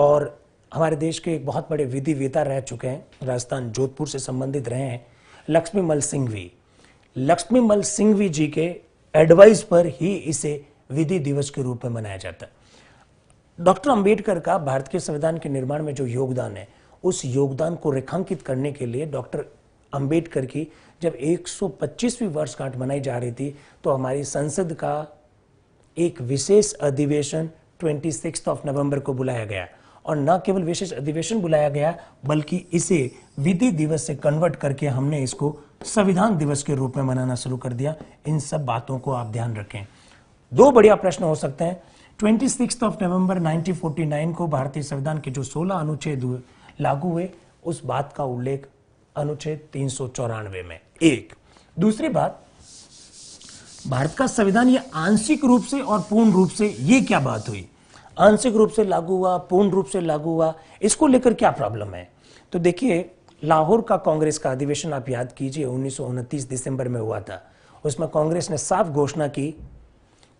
और हमारे देश के एक बहुत बड़े विधि वेता रह चुके हैं राजस्थान जोधपुर से संबंधित रहे हैं लक्ष्मी मल सिंघवी लक्ष्मी मल सिंघवी जी के एडवाइस पर ही इसे विधि दिवस के रूप में मनाया जाता है डॉक्टर अंबेडकर का भारत के संविधान के निर्माण में जो योगदान है उस योगदान को रेखांकित करने के लिए डॉक्टर अंबेडकर की जब 125वीं वर्षगांठ मनाई जा रही थी तो हमारी संसद का एक विशेष अधिवेशन 26 ऑफ नवंबर को बुलाया गया और न केवल विशेष अधिवेशन बुलाया गया बल्कि इसे विधि दिवस से कन्वर्ट करके हमने इसको संविधान दिवस के रूप में मनाना शुरू कर दिया इन सब बातों को आप ध्यान रखें दो बढ़िया प्रश्न हो सकते हैं 26th सिक्स ऑफ नवंबर 1949 को भारतीय संविधान के जो 16 अनुच्छेद लागू हुए उस बात का उल्लेख अनुच्छेद तीन में एक दूसरी बात भारत का संविधान ये आंशिक रूप से और पूर्ण रूप से ये क्या बात हुई आंशिक रूप से लागू हुआ पूर्ण रूप से लागू हुआ इसको लेकर क्या प्रॉब्लम है तो देखिए लाहौर का कांग्रेस का अधिवेशन आप याद कीजिए उन्नीस दिसंबर में हुआ था उसमें कांग्रेस ने साफ घोषणा की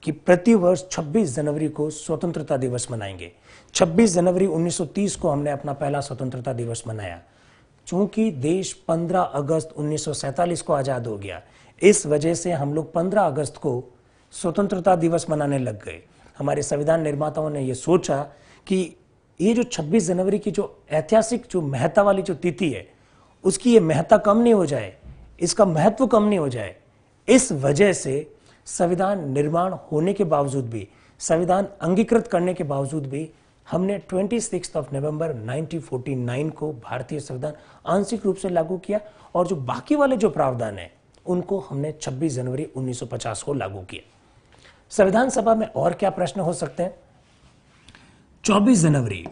कि प्रति वर्ष 26 जनवरी को स्वतंत्रता दिवस मनाएंगे 26 जनवरी 1930 को हमने अपना पहला स्वतंत्रता दिवस मनाया चूंकि देश 15 अगस्त 1947 को आज़ाद हो गया इस वजह से हम लोग 15 अगस्त को स्वतंत्रता दिवस मनाने लग गए हमारे संविधान निर्माताओं ने यह सोचा कि ये जो 26 जनवरी की जो ऐतिहासिक जो महत्ता वाली जो तिथि है उसकी ये महत्ता कम नहीं हो जाए इसका महत्व कम नहीं हो जाए इस वजह से संविधान निर्माण होने के बावजूद भी संविधान अंगीकृत करने के बावजूद भी हमने ट्वेंटी ऑफ नवंबर 1949 को भारतीय संविधान आंशिक रूप से लागू किया और जो बाकी वाले जो प्रावधान है उनको हमने 26 जनवरी 1950 को लागू किया संविधान सभा में और क्या प्रश्न हो सकते हैं 24 जनवरी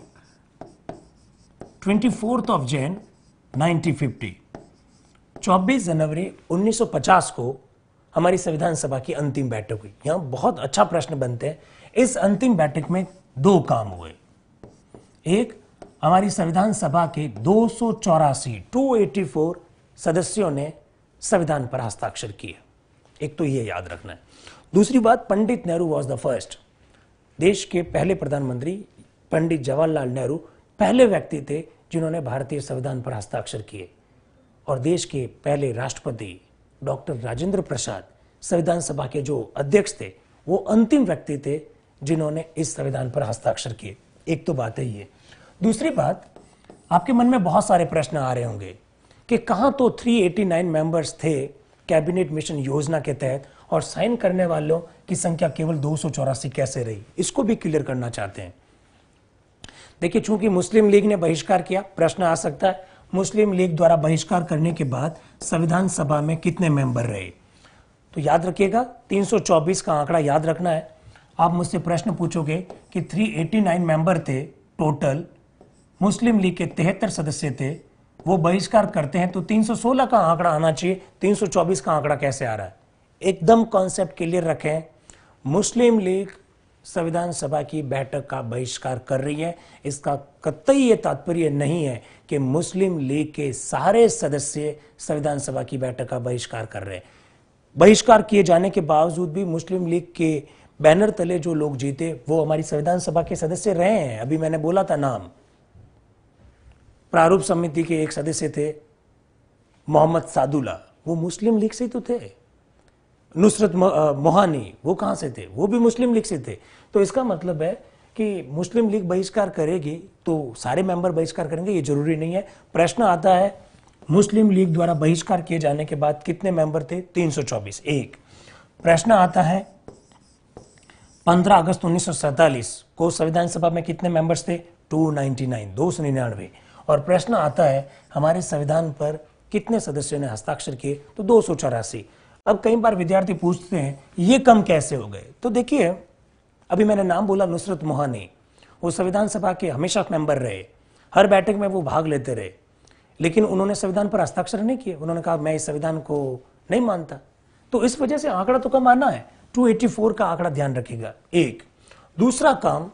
फोर्थ ऑफ जैन 1950 24 जनवरी 1950 को हमारी संविधान सभा की अंतिम बैठक हुई यहां बहुत अच्छा प्रश्न बनते हैं इस अंतिम बैठक में दो काम हुए एक हमारी संविधान सभा के दो सौ चौरासी टू एटी फोर सदस्यों ने संविधान पर हस्ताक्षर किए एक तो यह याद रखना है दूसरी बात Pandit Nehru was the first देश के पहले प्रधानमंत्री पंडित जवाहरलाल नेहरू पहले व्यक्ति थे जिन्होंने भारतीय संविधान पर हस्ताक्षर किए और देश के पहले राष्ट्रपति डॉक्टर राजेंद्र प्रसाद संविधान सभा के जो अध्यक्ष थे वो अंतिम व्यक्ति थे जिन्होंने इस संविधान पर हस्ताक्षर किए एक तो बात है ये दूसरी बात आपके मन में बहुत सारे प्रश्न आ रहे होंगे कि कहाँ तो 389 मेंबर्स थे कैबिनेट मिशन योजना के तहत और साइन करने वालों की संख्या केवल दो कैसे रही इसको भी क्लियर करना चाहते हैं देखिए चूंकि मुस्लिम लीग ने बहिष्कार किया प्रश्न आ सकता है मुस्लिम लीग द्वारा बहिष्कार करने के बाद संविधान सभा में कितने मेंबर रहे तो याद रखिएगा 324 का आंकड़ा याद रखना है आप मुझसे प्रश्न पूछोगे कि 389 मेंबर थे टोटल मुस्लिम लीग के तिहत्तर सदस्य थे वो बहिष्कार करते हैं तो 316 का आंकड़ा आना चाहिए 324 का आंकड़ा कैसे आ रहा है एकदम कॉन्सेप्ट क्लियर रखें मुस्लिम लीग संविधान सभा की बैठक का बहिष्कार कर रही है इसका कतई ये तात्पर्य नहीं है कि मुस्लिम लीग के सारे सदस्य संविधान सभा की बैठक का बहिष्कार कर रहे हैं बहिष्कार किए जाने के बावजूद भी मुस्लिम लीग के बैनर तले जो लोग जीते वो हमारी संविधान सभा के सदस्य रहे हैं अभी मैंने बोला था नाम प्रारूप समिति के एक सदस्य थे मोहम्मद सादुला वो मुस्लिम लीग से ही तो थे नुसरत मोहानी वो कहाँ से थे वो भी मुस्लिम लीग से थे तो इसका मतलब है कि मुस्लिम लीग बहिष्कार करेगी तो सारे मेंबर बहिष्कार करेंगे ये जरूरी नहीं है प्रश्न आता है मुस्लिम लीग द्वारा बहिष्कार किए जाने के बाद कितने मेंबर थे 324 एक प्रश्न आता है 15 अगस्त उन्नीस को संविधान सभा में कितने मेंबर्स थे 299 दो सौ निन्यानवे और प्रश्न आता है हमारे संविधान पर कितने सदस्यों ने हस्ताक्षर किए तो दो सौ चौरासी अब कई बार विद्यार्थी पूछते हैं ये कम कैसे हो गए तो देखिए अभी मैंने नाम बोला नुसरत मोहानी वो संविधान सभा के हमेशा मेंबर रहे हर बैठक में वो भाग लेते रहे लेकिन उन्होंने संविधान पर हस्ताक्षर नहीं किए उन्होंने कहा मैं इस संविधान को नहीं मानता तो इस वजह से आंकड़ा तो कम आना है 284 का आंकड़ा ध्यान रखेगा एक दूसरा काम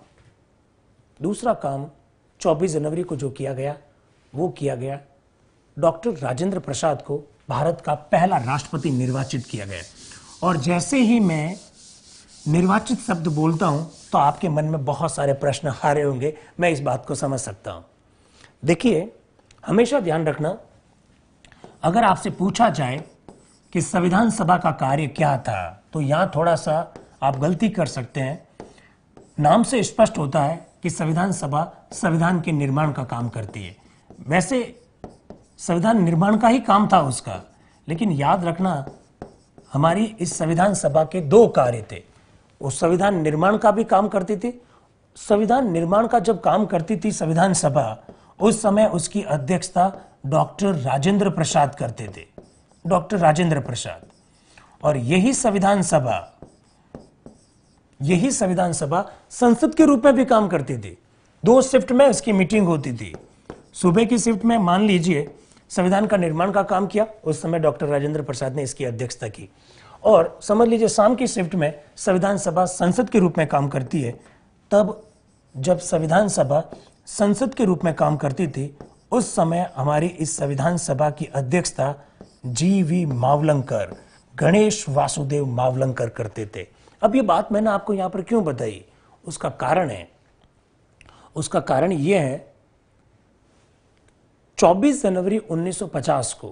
दूसरा काम 24 जनवरी को जो किया गया वो किया गया डॉक्टर राजेंद्र प्रसाद को भारत का पहला राष्ट्रपति निर्वाचित किया गया और जैसे ही मैं निर्वाचित शब्द बोलता हूं तो आपके मन में बहुत सारे प्रश्न हारे होंगे मैं इस बात को समझ सकता हूं देखिए हमेशा ध्यान रखना अगर आपसे पूछा जाए कि संविधान सभा का कार्य क्या था तो यहां थोड़ा सा आप गलती कर सकते हैं नाम से स्पष्ट होता है कि संविधान सभा संविधान के निर्माण का काम करती है वैसे संविधान निर्माण का ही काम था उसका लेकिन याद रखना हमारी इस संविधान सभा के दो कार्य थे वो संविधान निर्माण का भी काम करती थी संविधान निर्माण का जब काम करती थी संविधान सभा उस समय उसकी अध्यक्षता डॉक्टर राजेंद्र प्रसाद करते थे डॉक्टर राजेंद्र प्रसाद और यही संविधान सभा यही संविधान सभा संसद के रूप में भी काम करती थी दो शिफ्ट में उसकी मीटिंग होती थी सुबह की शिफ्ट में मान लीजिए संविधान का निर्माण का काम किया उस समय डॉक्टर राजेंद्र प्रसाद ने इसकी अध्यक्षता की और समझ लीजिए शाम की शिफ्ट में संविधान सभा संसद के रूप में काम करती है तब जब संविधान सभा संसद के रूप में काम करती थी उस समय हमारी इस संविधान सभा की अध्यक्षता जी वी मावलंकर गणेश वासुदेव मावलंकर करते थे अब ये बात मैंने आपको यहाँ पर क्यों बताई उसका कारण है उसका कारण ये है 24 जनवरी 1950 को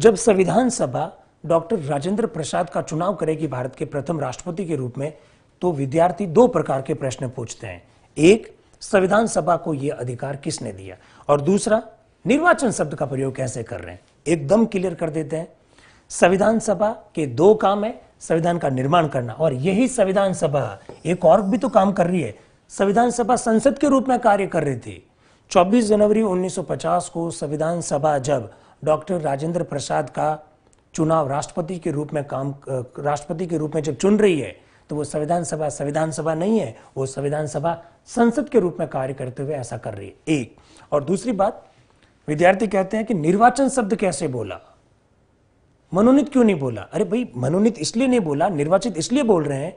जब संविधान सभा डॉक्टर राजेंद्र प्रसाद का चुनाव करेगी भारत के प्रथम राष्ट्रपति के रूप में तो विद्यार्थी दो प्रकार के प्रश्न पूछते हैं एक संविधान सभा को यह अधिकार किसने दिया और दूसरा निर्वाचन शब्द का प्रयोग कैसे कर रहे हैं एकदम क्लियर कर देते हैं संविधान सभा के दो काम है संविधान का निर्माण करना और यही संविधान सभा एक और भी तो काम कर रही है संविधान सभा संसद के रूप में कार्य कर रही थी 24 जनवरी 1950 को संविधान सभा जब डॉक्टर राजेंद्र प्रसाद का चुनाव राष्ट्रपति के रूप में काम राष्ट्रपति के रूप में जब चुन रही है तो वो संविधान सभा संविधान सभा नहीं है वो संविधान सभा संसद के रूप में कार्य करते हुए ऐसा कर रही है एक और दूसरी बात विद्यार्थी कहते हैं कि निर्वाचन शब्द कैसे बोला मनोनीत क्यों नहीं बोला अरे भाई मनोनीत इसलिए नहीं बोला निर्वाचित इसलिए बोल रहे हैं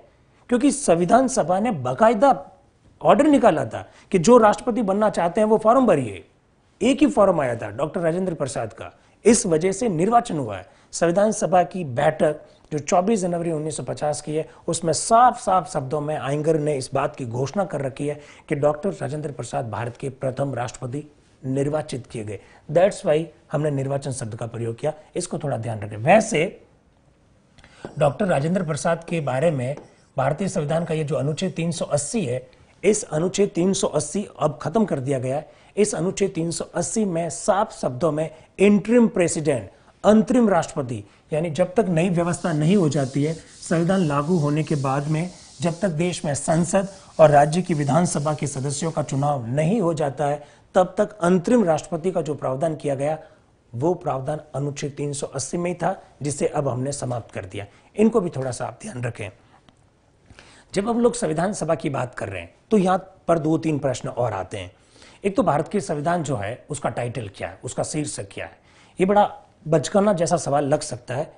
क्योंकि संविधान सभा ने बाकायदा ऑर्डर निकाला था कि जो राष्ट्रपति बनना चाहते हैं वो फॉर्म भरिए एक ही फॉर्म आया था डॉक्टर राजेंद्र प्रसाद का इस वजह से निर्वाचन हुआ है संविधान सभा की बैठक जो 24 जनवरी 1950 की है उसमें साफ साफ शब्दों में आयंगर ने इस बात की घोषणा कर रखी है कि डॉक्टर राजेंद्र प्रसाद भारत के प्रथम राष्ट्रपति निर्वाचित किए गए दैट्स वाई हमने निर्वाचन शब्द का प्रयोग किया इसको थोड़ा ध्यान रखें वैसे डॉक्टर राजेंद्र प्रसाद के बारे में भारतीय संविधान का ये जो अनुच्छेद 380 है इस अनुच्छेद 380 अब खत्म कर दिया गया है इस अनुच्छेद 380 में साफ शब्दों में इंट्रीम प्रेसिडेंट अंतरिम राष्ट्रपति यानी जब तक नई व्यवस्था नहीं हो जाती है संविधान लागू होने के बाद में जब तक देश में संसद और राज्य की विधानसभा के सदस्यों का चुनाव नहीं हो जाता है तब तक अंतरिम राष्ट्रपति का जो प्रावधान किया गया वो प्रावधान अनुच्छेद 380 में ही था जिसे अब हमने समाप्त कर दिया इनको भी थोड़ा सा आप ध्यान रखें जब हम लोग संविधान सभा की बात कर रहे हैं तो यहाँ पर दो तीन प्रश्न और आते हैं एक तो भारत के संविधान जो है उसका टाइटल क्या है उसका शीर्षक क्या है ये बड़ा बचकाना जैसा सवाल लग सकता है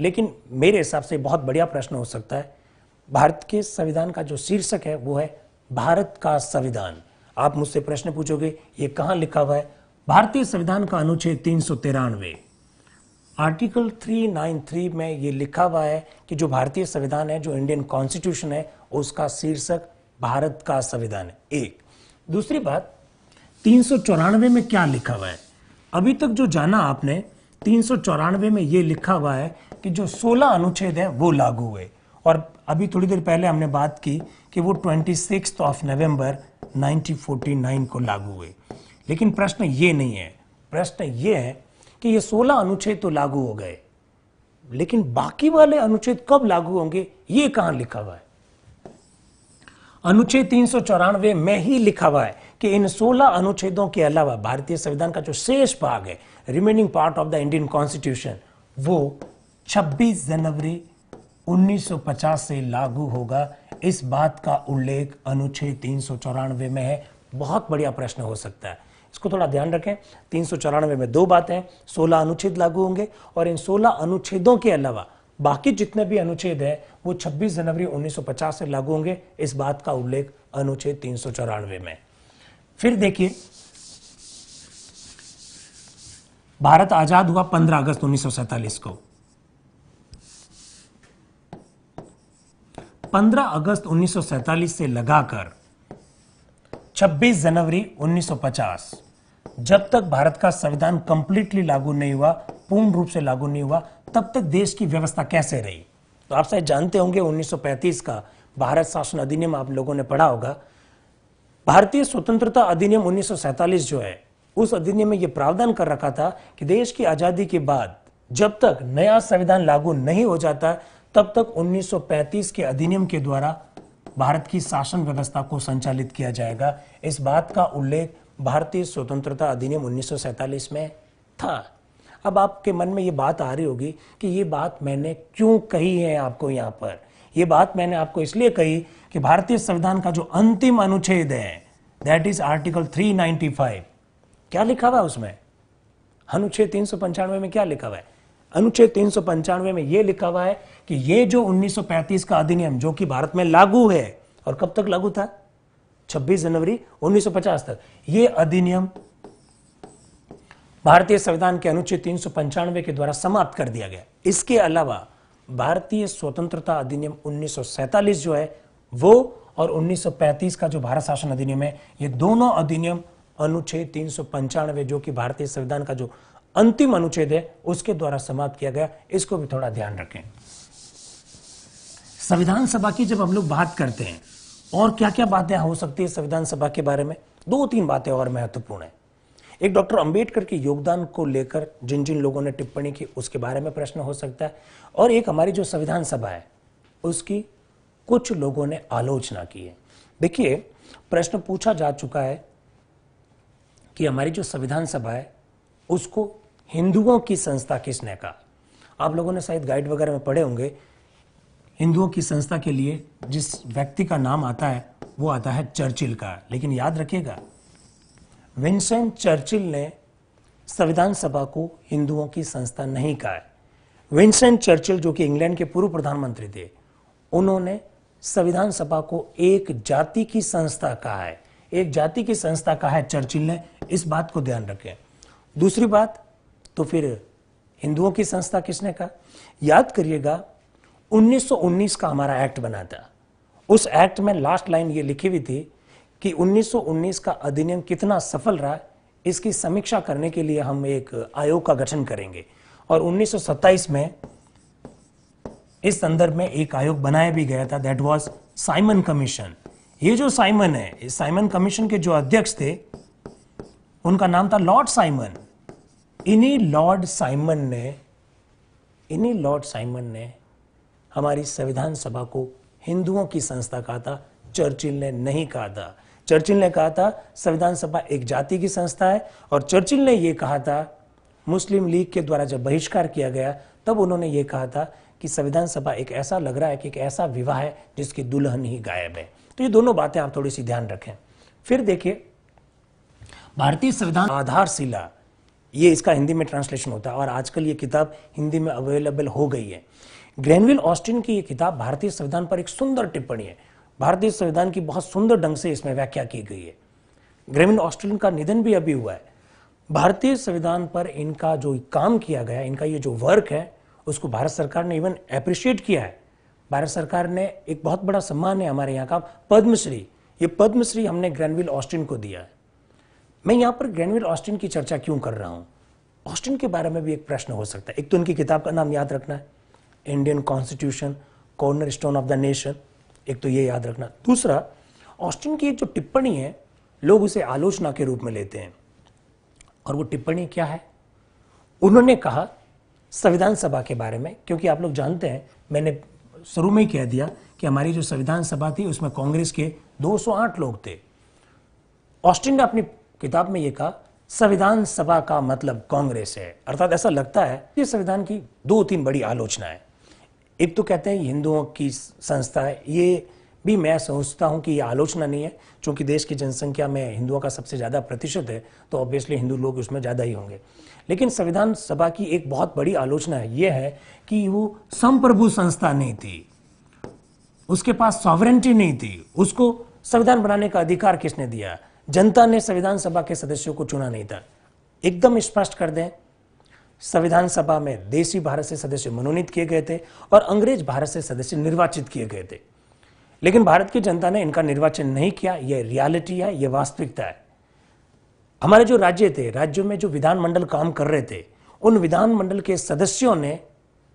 लेकिन मेरे हिसाब से बहुत बढ़िया प्रश्न हो सकता है भारत के संविधान का जो शीर्षक है वो है भारत का संविधान आप मुझसे प्रश्न पूछोगे ये कहाँ लिखा हुआ है भारतीय संविधान का अनुच्छेद तीन सौ तिरानवे आर्टिकल 393 में ये लिखा हुआ है कि जो भारतीय संविधान है जो इंडियन कॉन्स्टिट्यूशन है उसका शीर्षक भारत का संविधान एक दूसरी बात तीन सौ चौरानवे में क्या लिखा हुआ है अभी तक जो जाना आपने तीन सौ चौरानवे में यह लिखा हुआ है कि जो सोलह अनुच्छेद है वो लागू हुए और अभी थोड़ी देर पहले हमने बात की कि वो ट्वेंटी सिक्स ऑफ नवंबर 1949 को लागू हुए लेकिन प्रश्न ये नहीं है प्रश्न ये है कि ये 16 अनुच्छेद तो लागू हो गए लेकिन बाकी वाले अनुच्छेद कब लागू होंगे ये कहाँ लिखा हुआ है अनुच्छेद तीन में ही लिखा हुआ है कि इन 16 अनुच्छेदों के अलावा भारतीय संविधान का जो शेष भाग है remaining part of the Indian constitution वो 26 जनवरी 1950 से लागू होगा इस बात का उल्लेख अनुच्छेद तीन में है बहुत बढ़िया प्रश्न हो सकता है इसको थोड़ा ध्यान रखें तीन में दो बातें हैं सोलह अनुच्छेद लागू होंगे और इन सोलह अनुच्छेदों के अलावा बाकी जितने भी अनुच्छेद हैं वो 26 जनवरी 1950 से लागू होंगे इस बात का उल्लेख अनुच्छेद तीन में फिर देखिए भारत आजाद हुआ 15 अगस्त उन्नीस को 15 अगस्त उन्नीस से लगाकर 26 जनवरी 1950 जब तक भारत का संविधान कंप्लीटली लागू नहीं हुआ पूर्ण रूप से लागू नहीं हुआ तब तक देश की व्यवस्था कैसे रही तो आप शायद जानते होंगे 1935 का भारत शासन अधिनियम आप लोगों ने पढ़ा होगा भारतीय स्वतंत्रता अधिनियम 1947 जो है उस अधिनियम में यह प्रावधान कर रखा था कि देश की आजादी के बाद जब तक नया संविधान लागू नहीं हो जाता तब तक 1935 के अधिनियम के द्वारा भारत की शासन व्यवस्था को संचालित किया जाएगा इस बात का उल्लेख भारतीय स्वतंत्रता अधिनियम उन्नीस में था अब आपके मन में ये बात आ रही होगी कि ये बात मैंने क्यों कही है आपको यहाँ पर ये बात मैंने आपको इसलिए कही कि भारतीय संविधान का जो अंतिम अनुच्छेद है दैट इज आर्टिकल 395 क्या लिखा हुआ है उसमें अनुच्छेद तीन सौ में क्या लिखा हुआ है अनुच्छेद तीन सौ में यह लिखा हुआ है कि ये जो 1935 का अधिनियम जो कि भारत में लागू है और कब तक लागू था 26 जनवरी 1950 तक यह अधिनियम भारतीय संविधान के अनुच्छेद तीन के द्वारा समाप्त कर दिया गया इसके अलावा भारतीय स्वतंत्रता अधिनियम 1947 जो है वो और 1935 का जो भारत शासन अधिनियम है ये दोनों अधिनियम अनुच्छेद तीन जो कि भारतीय संविधान का जो अंतिम अनुच्छेद है उसके द्वारा समाप्त किया गया इसको भी थोड़ा ध्यान रखें संविधान सभा की जब हम लोग बात करते हैं और क्या क्या बातें हो सकती है संविधान सभा के बारे में दो तीन बातें और महत्वपूर्ण है एक डॉक्टर अंबेडकर के योगदान को लेकर जिन जिन लोगों ने टिप्पणी की उसके बारे में प्रश्न हो सकता है और एक हमारी जो संविधान सभा है उसकी कुछ लोगों ने आलोचना की है देखिए प्रश्न पूछा जा चुका है कि हमारी जो संविधान सभा है उसको हिंदुओं की संस्था किसने कहा आप लोगों ने शायद गाइड वगैरह में पढ़े होंगे हिंदुओं की संस्था के लिए जिस व्यक्ति का नाम आता है वो आता है चर्चिल का लेकिन याद रखिएगा विंसेंट चर्चिल ने संविधान सभा को हिंदुओं की संस्था नहीं कहा विंसेंट चर्चिल जो कि इंग्लैंड के पूर्व प्रधानमंत्री थे उन्होंने संविधान सभा को एक जाति की संस्था कहा है एक जाति की संस्था कहा है चर्चिल ने इस बात को ध्यान रखें दूसरी बात तो फिर हिंदुओं की संस्था किसने कहा याद करिएगा 1919 का हमारा एक्ट बना था उस एक्ट में लास्ट लाइन ये लिखी हुई थी कि 1919 का अधिनियम कितना सफल रहा इसकी समीक्षा करने के लिए हम एक आयोग का गठन करेंगे और 1927 में इस संदर्भ में एक आयोग बनाया भी गया था दैट वाज साइमन कमीशन ये जो साइमन है इस साइमन कमीशन के जो अध्यक्ष थे उनका नाम था लॉर्ड साइमन इन्हीं लॉर्ड साइमन ने इन्हीं लॉर्ड साइमन ने हमारी संविधान सभा को हिंदुओं की संस्था कहा था चर्चिल ने नहीं कहा था चर्चिल ने कहा था संविधान सभा एक जाति की संस्था है और चर्चिल ने यह कहा था मुस्लिम लीग के द्वारा जब बहिष्कार किया गया तब उन्होंने ये कहा था कि संविधान सभा एक ऐसा लग रहा है कि एक ऐसा विवाह है जिसकी दुल्हन ही गायब है तो ये दोनों बातें आप थोड़ी सी ध्यान रखें फिर देखिए भारतीय संविधान आधारशिला ये इसका हिंदी में ट्रांसलेशन होता है और आजकल ये किताब हिंदी में अवेलेबल हो गई है ग्रेनविल ऑस्टिन की ये किताब भारतीय संविधान पर एक सुंदर टिप्पणी है भारतीय संविधान की बहुत सुंदर ढंग से इसमें व्याख्या की गई है ग्रेनविल ऑस्टिन का निधन भी अभी हुआ है भारतीय संविधान पर इनका जो काम किया गया इनका ये जो वर्क है उसको भारत सरकार ने इवन अप्रिशिएट किया है भारत सरकार ने एक बहुत बड़ा सम्मान है हमारे यहाँ का पद्मश्री ये पद्मश्री हमने ग्रैनविल ऑस्टिन को दिया है मैं यहाँ पर ग्रैनविल ऑस्टिन की चर्चा क्यों कर रहा हूँ ऑस्टिन के बारे में भी एक प्रश्न हो सकता है एक तो उनकी किताब का नाम याद रखना है Indian constitution cornerstone of the nation एक तो ये याद रखना दूसरा ऑस्टिन की एक जो टिप्पणी है लोग उसे आलोचना के रूप में लेते हैं और वो टिप्पणी क्या है उन्होंने कहा संविधान सभा के बारे में क्योंकि आप लोग जानते हैं मैंने शुरू में ही कह दिया कि हमारी जो संविधान सभा थी उसमें कांग्रेस के 208 लोग थे ऑस्टिन ने अपनी किताब में यह कहा संविधान सभा का मतलब कांग्रेस है अर्थात ऐसा लगता है कि संविधान की दो तीन बड़ी आलोचना है एक तो कहते हैं हिंदुओं की संस्था है ये भी मैं सोचता हूँ कि ये आलोचना नहीं है क्योंकि देश की जनसंख्या में हिंदुओं का सबसे ज़्यादा प्रतिशत है तो ऑब्वियसली हिंदू लोग उसमें ज़्यादा ही होंगे लेकिन संविधान सभा की एक बहुत बड़ी आलोचना है ये है कि वो संप्रभु संस्था नहीं थी उसके पास सॉवरेंटी नहीं थी उसको संविधान बनाने का अधिकार किसने दिया जनता ने संविधान सभा के सदस्यों को चुना नहीं था एकदम स्पष्ट कर दें संविधान सभा में देशी भारत से सदस्य मनोनीत किए गए थे और अंग्रेज भारत से सदस्य निर्वाचित किए गए थे लेकिन भारत की जनता ने इनका निर्वाचन नहीं किया यह रियलिटी है यह वास्तविकता है हमारे जो राज्य थे राज्यों में जो विधानमंडल काम कर रहे थे उन विधानमंडल के सदस्यों ने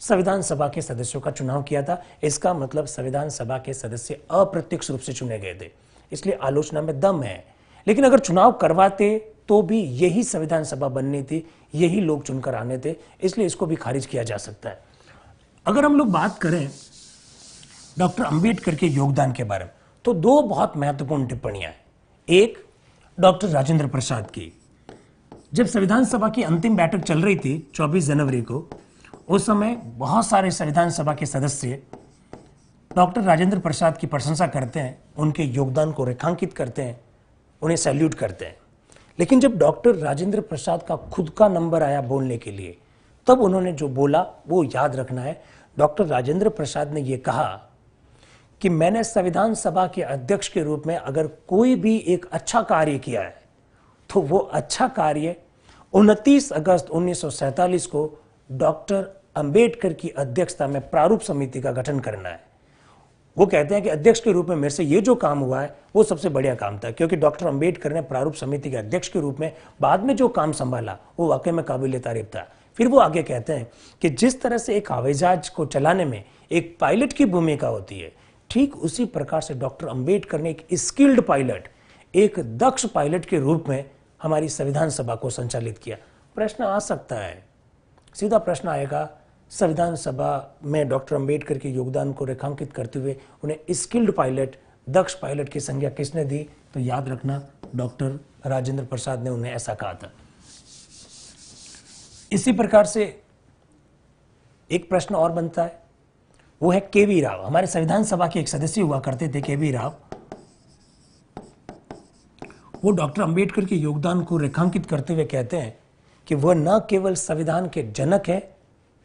संविधान सभा के सदस्यों का चुनाव किया था इसका मतलब संविधान सभा के सदस्य अप्रत्यक्ष रूप से चुने गए थे इसलिए आलोचना में दम है लेकिन अगर चुनाव करवाते तो भी यही संविधान सभा बननी थी यही लोग चुनकर आने थे इसलिए इसको भी खारिज किया जा सकता है अगर हम लोग बात करें डॉक्टर अंबेडकर के योगदान के बारे में तो दो बहुत महत्वपूर्ण टिप्पणियां हैं एक डॉक्टर राजेंद्र प्रसाद की जब संविधान सभा की अंतिम बैठक चल रही थी 24 जनवरी को उस समय बहुत सारे संविधान सभा के सदस्य डॉक्टर राजेंद्र प्रसाद की प्रशंसा करते हैं उनके योगदान को रेखांकित करते हैं उन्हें सैल्यूट करते हैं लेकिन जब डॉक्टर राजेंद्र प्रसाद का खुद का नंबर आया बोलने के लिए तब उन्होंने जो बोला वो याद रखना है डॉक्टर राजेंद्र प्रसाद ने यह कहा कि मैंने संविधान सभा के अध्यक्ष के रूप में अगर कोई भी एक अच्छा कार्य किया है तो वो अच्छा कार्य 29 अगस्त 1947 को डॉक्टर अंबेडकर की अध्यक्षता में प्रारूप समिति का गठन करना है वो कहते हैं कि अध्यक्ष के रूप में मेरे से ये जो काम हुआ है वो सबसे बढ़िया काम था क्योंकि डॉक्टर अंबेडकर ने प्रारूप समिति के अध्यक्ष के रूप में बाद में जो काम संभाला वो वाकई में काबिल तारीफ था फिर वो आगे कहते हैं कि जिस तरह से एक हवाई जहाज को चलाने में एक पायलट की भूमिका होती है ठीक उसी प्रकार से डॉक्टर अंबेडकर ने एक स्किल्ड पायलट एक दक्ष पायलट के रूप में हमारी संविधान सभा को संचालित किया प्रश्न आ सकता है सीधा प्रश्न आएगा संविधान सभा में डॉक्टर अंबेडकर के योगदान को रेखांकित करते हुए उन्हें स्किल्ड पायलट दक्ष पायलट की संज्ञा किसने दी तो याद रखना डॉक्टर राजेंद्र प्रसाद ने उन्हें ऐसा कहा था इसी प्रकार से एक प्रश्न और बनता है वो है के वी राव हमारे संविधान सभा के एक सदस्य हुआ करते थे के वी राव वो डॉक्टर अंबेडकर के योगदान को रेखांकित करते हुए कहते हैं कि वह न केवल संविधान के जनक है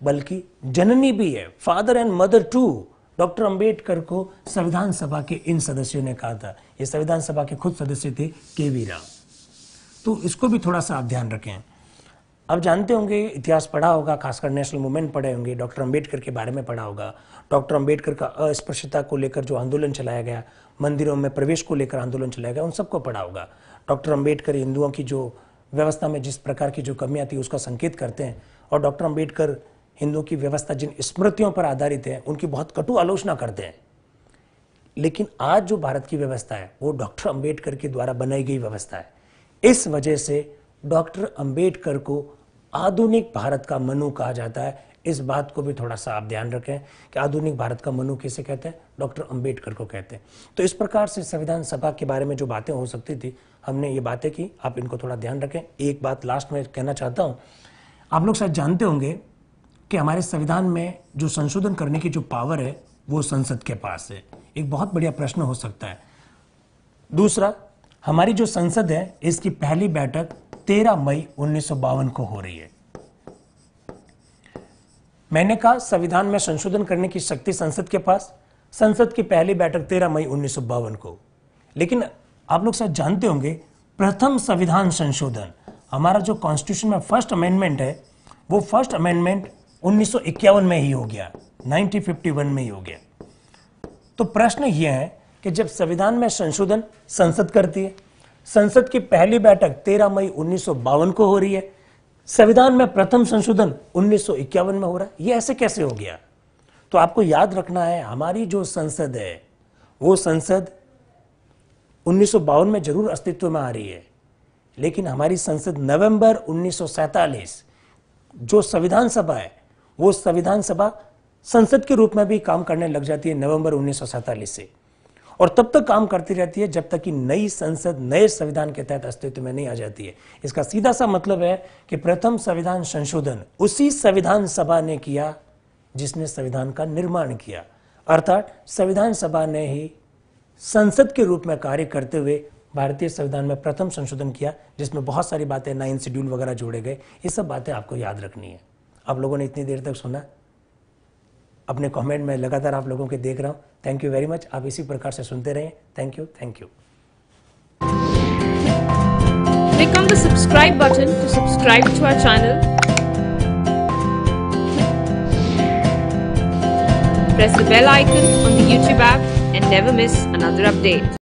बल्कि जननी भी है father and mother to doctor Ambedkar को संविधान सभा के इन सदस्यों ने कहा था ये संविधान सभा के खुद सदस्य थे के वी राम तो इसको भी थोड़ा सा आप ध्यान रखें अब जानते होंगे इतिहास पढ़ा होगा खासकर नेशनल मूवमेंट पढ़े होंगे डॉक्टर अंबेडकर के बारे में पढ़ा होगा डॉक्टर अंबेडकर का अस्पृश्यता को लेकर जो आंदोलन चलाया गया मंदिरों में प्रवेश को लेकर आंदोलन चलाया गया उन सबको पढ़ा होगा डॉक्टर अंबेडकर हिंदुओं की जो व्यवस्था में जिस प्रकार की जो कमियाँ थी उसका संकेत करते हैं और डॉक्टर अम्बेडकर हिंदुओं की व्यवस्था जिन स्मृतियों पर आधारित है उनकी बहुत कटु आलोचना करते हैं लेकिन आज जो भारत की व्यवस्था है वो डॉक्टर अंबेडकर के द्वारा बनाई गई व्यवस्था है इस वजह से डॉक्टर अंबेडकर को आधुनिक भारत का मनु कहा जाता है इस बात को भी थोड़ा सा आप ध्यान रखें कि आधुनिक भारत का मनु किसे कहते हैं डॉक्टर अंबेडकर को कहते हैं तो इस प्रकार से संविधान सभा के बारे में जो बातें हो सकती थी हमने ये बातें की आप इनको थोड़ा ध्यान रखें एक बात लास्ट में कहना चाहता हूं आप लोग शायद जानते होंगे कि हमारे संविधान में जो संशोधन करने की जो पावर है वो संसद के पास है एक बहुत बढ़िया प्रश्न हो सकता है दूसरा हमारी जो संसद है इसकी पहली बैठक 13 मई उन्नीस को हो रही है मैंने कहा संविधान में संशोधन करने की शक्ति संसद के पास संसद की पहली बैठक 13 मई उन्नीस को लेकिन आप लोग शायद जानते होंगे प्रथम संविधान संशोधन हमारा जो कॉन्स्टिट्यूशन में फर्स्ट अमेंडमेंट है वो फर्स्ट अमेंडमेंट उन्नीस में ही हो गया 1951 में ही हो गया तो प्रश्न यह है कि जब संविधान में संशोधन संसद करती है संसद की पहली बैठक 13 मई उन्नीस को हो रही है संविधान में प्रथम संशोधन उन्नीस में हो रहा है यह ऐसे कैसे हो गया तो आपको याद रखना है हमारी जो संसद है वो संसद उन्नीस में जरूर अस्तित्व में आ रही है लेकिन हमारी संसद नवंबर उन्नीस जो संविधान सभा है वो संविधान सभा संसद के रूप में भी काम करने लग जाती है नवंबर उन्नीस से और तब तक काम करती रहती है जब तक कि नई संसद नए संविधान के तहत अस्तित्व में नहीं आ जाती है इसका सीधा सा मतलब है कि प्रथम संविधान संशोधन उसी संविधान सभा ने किया जिसने संविधान का निर्माण किया अर्थात संविधान सभा ने ही संसद के रूप में कार्य करते हुए भारतीय संविधान में प्रथम संशोधन किया जिसमें बहुत सारी बातें नाइन शेड्यूल वगैरह जोड़े गए ये सब बातें आपको याद रखनी है आप लोगों ने इतनी देर तक सुना अपने कमेंट में लगातार आप लोगों के देख रहा हूँ थैंक यू वेरी मच आप इसी प्रकार से सुनते रहें thank you thank you Click on the subscribe button to subscribe to our channel. Press the bell icon on the YouTube app and never miss another update.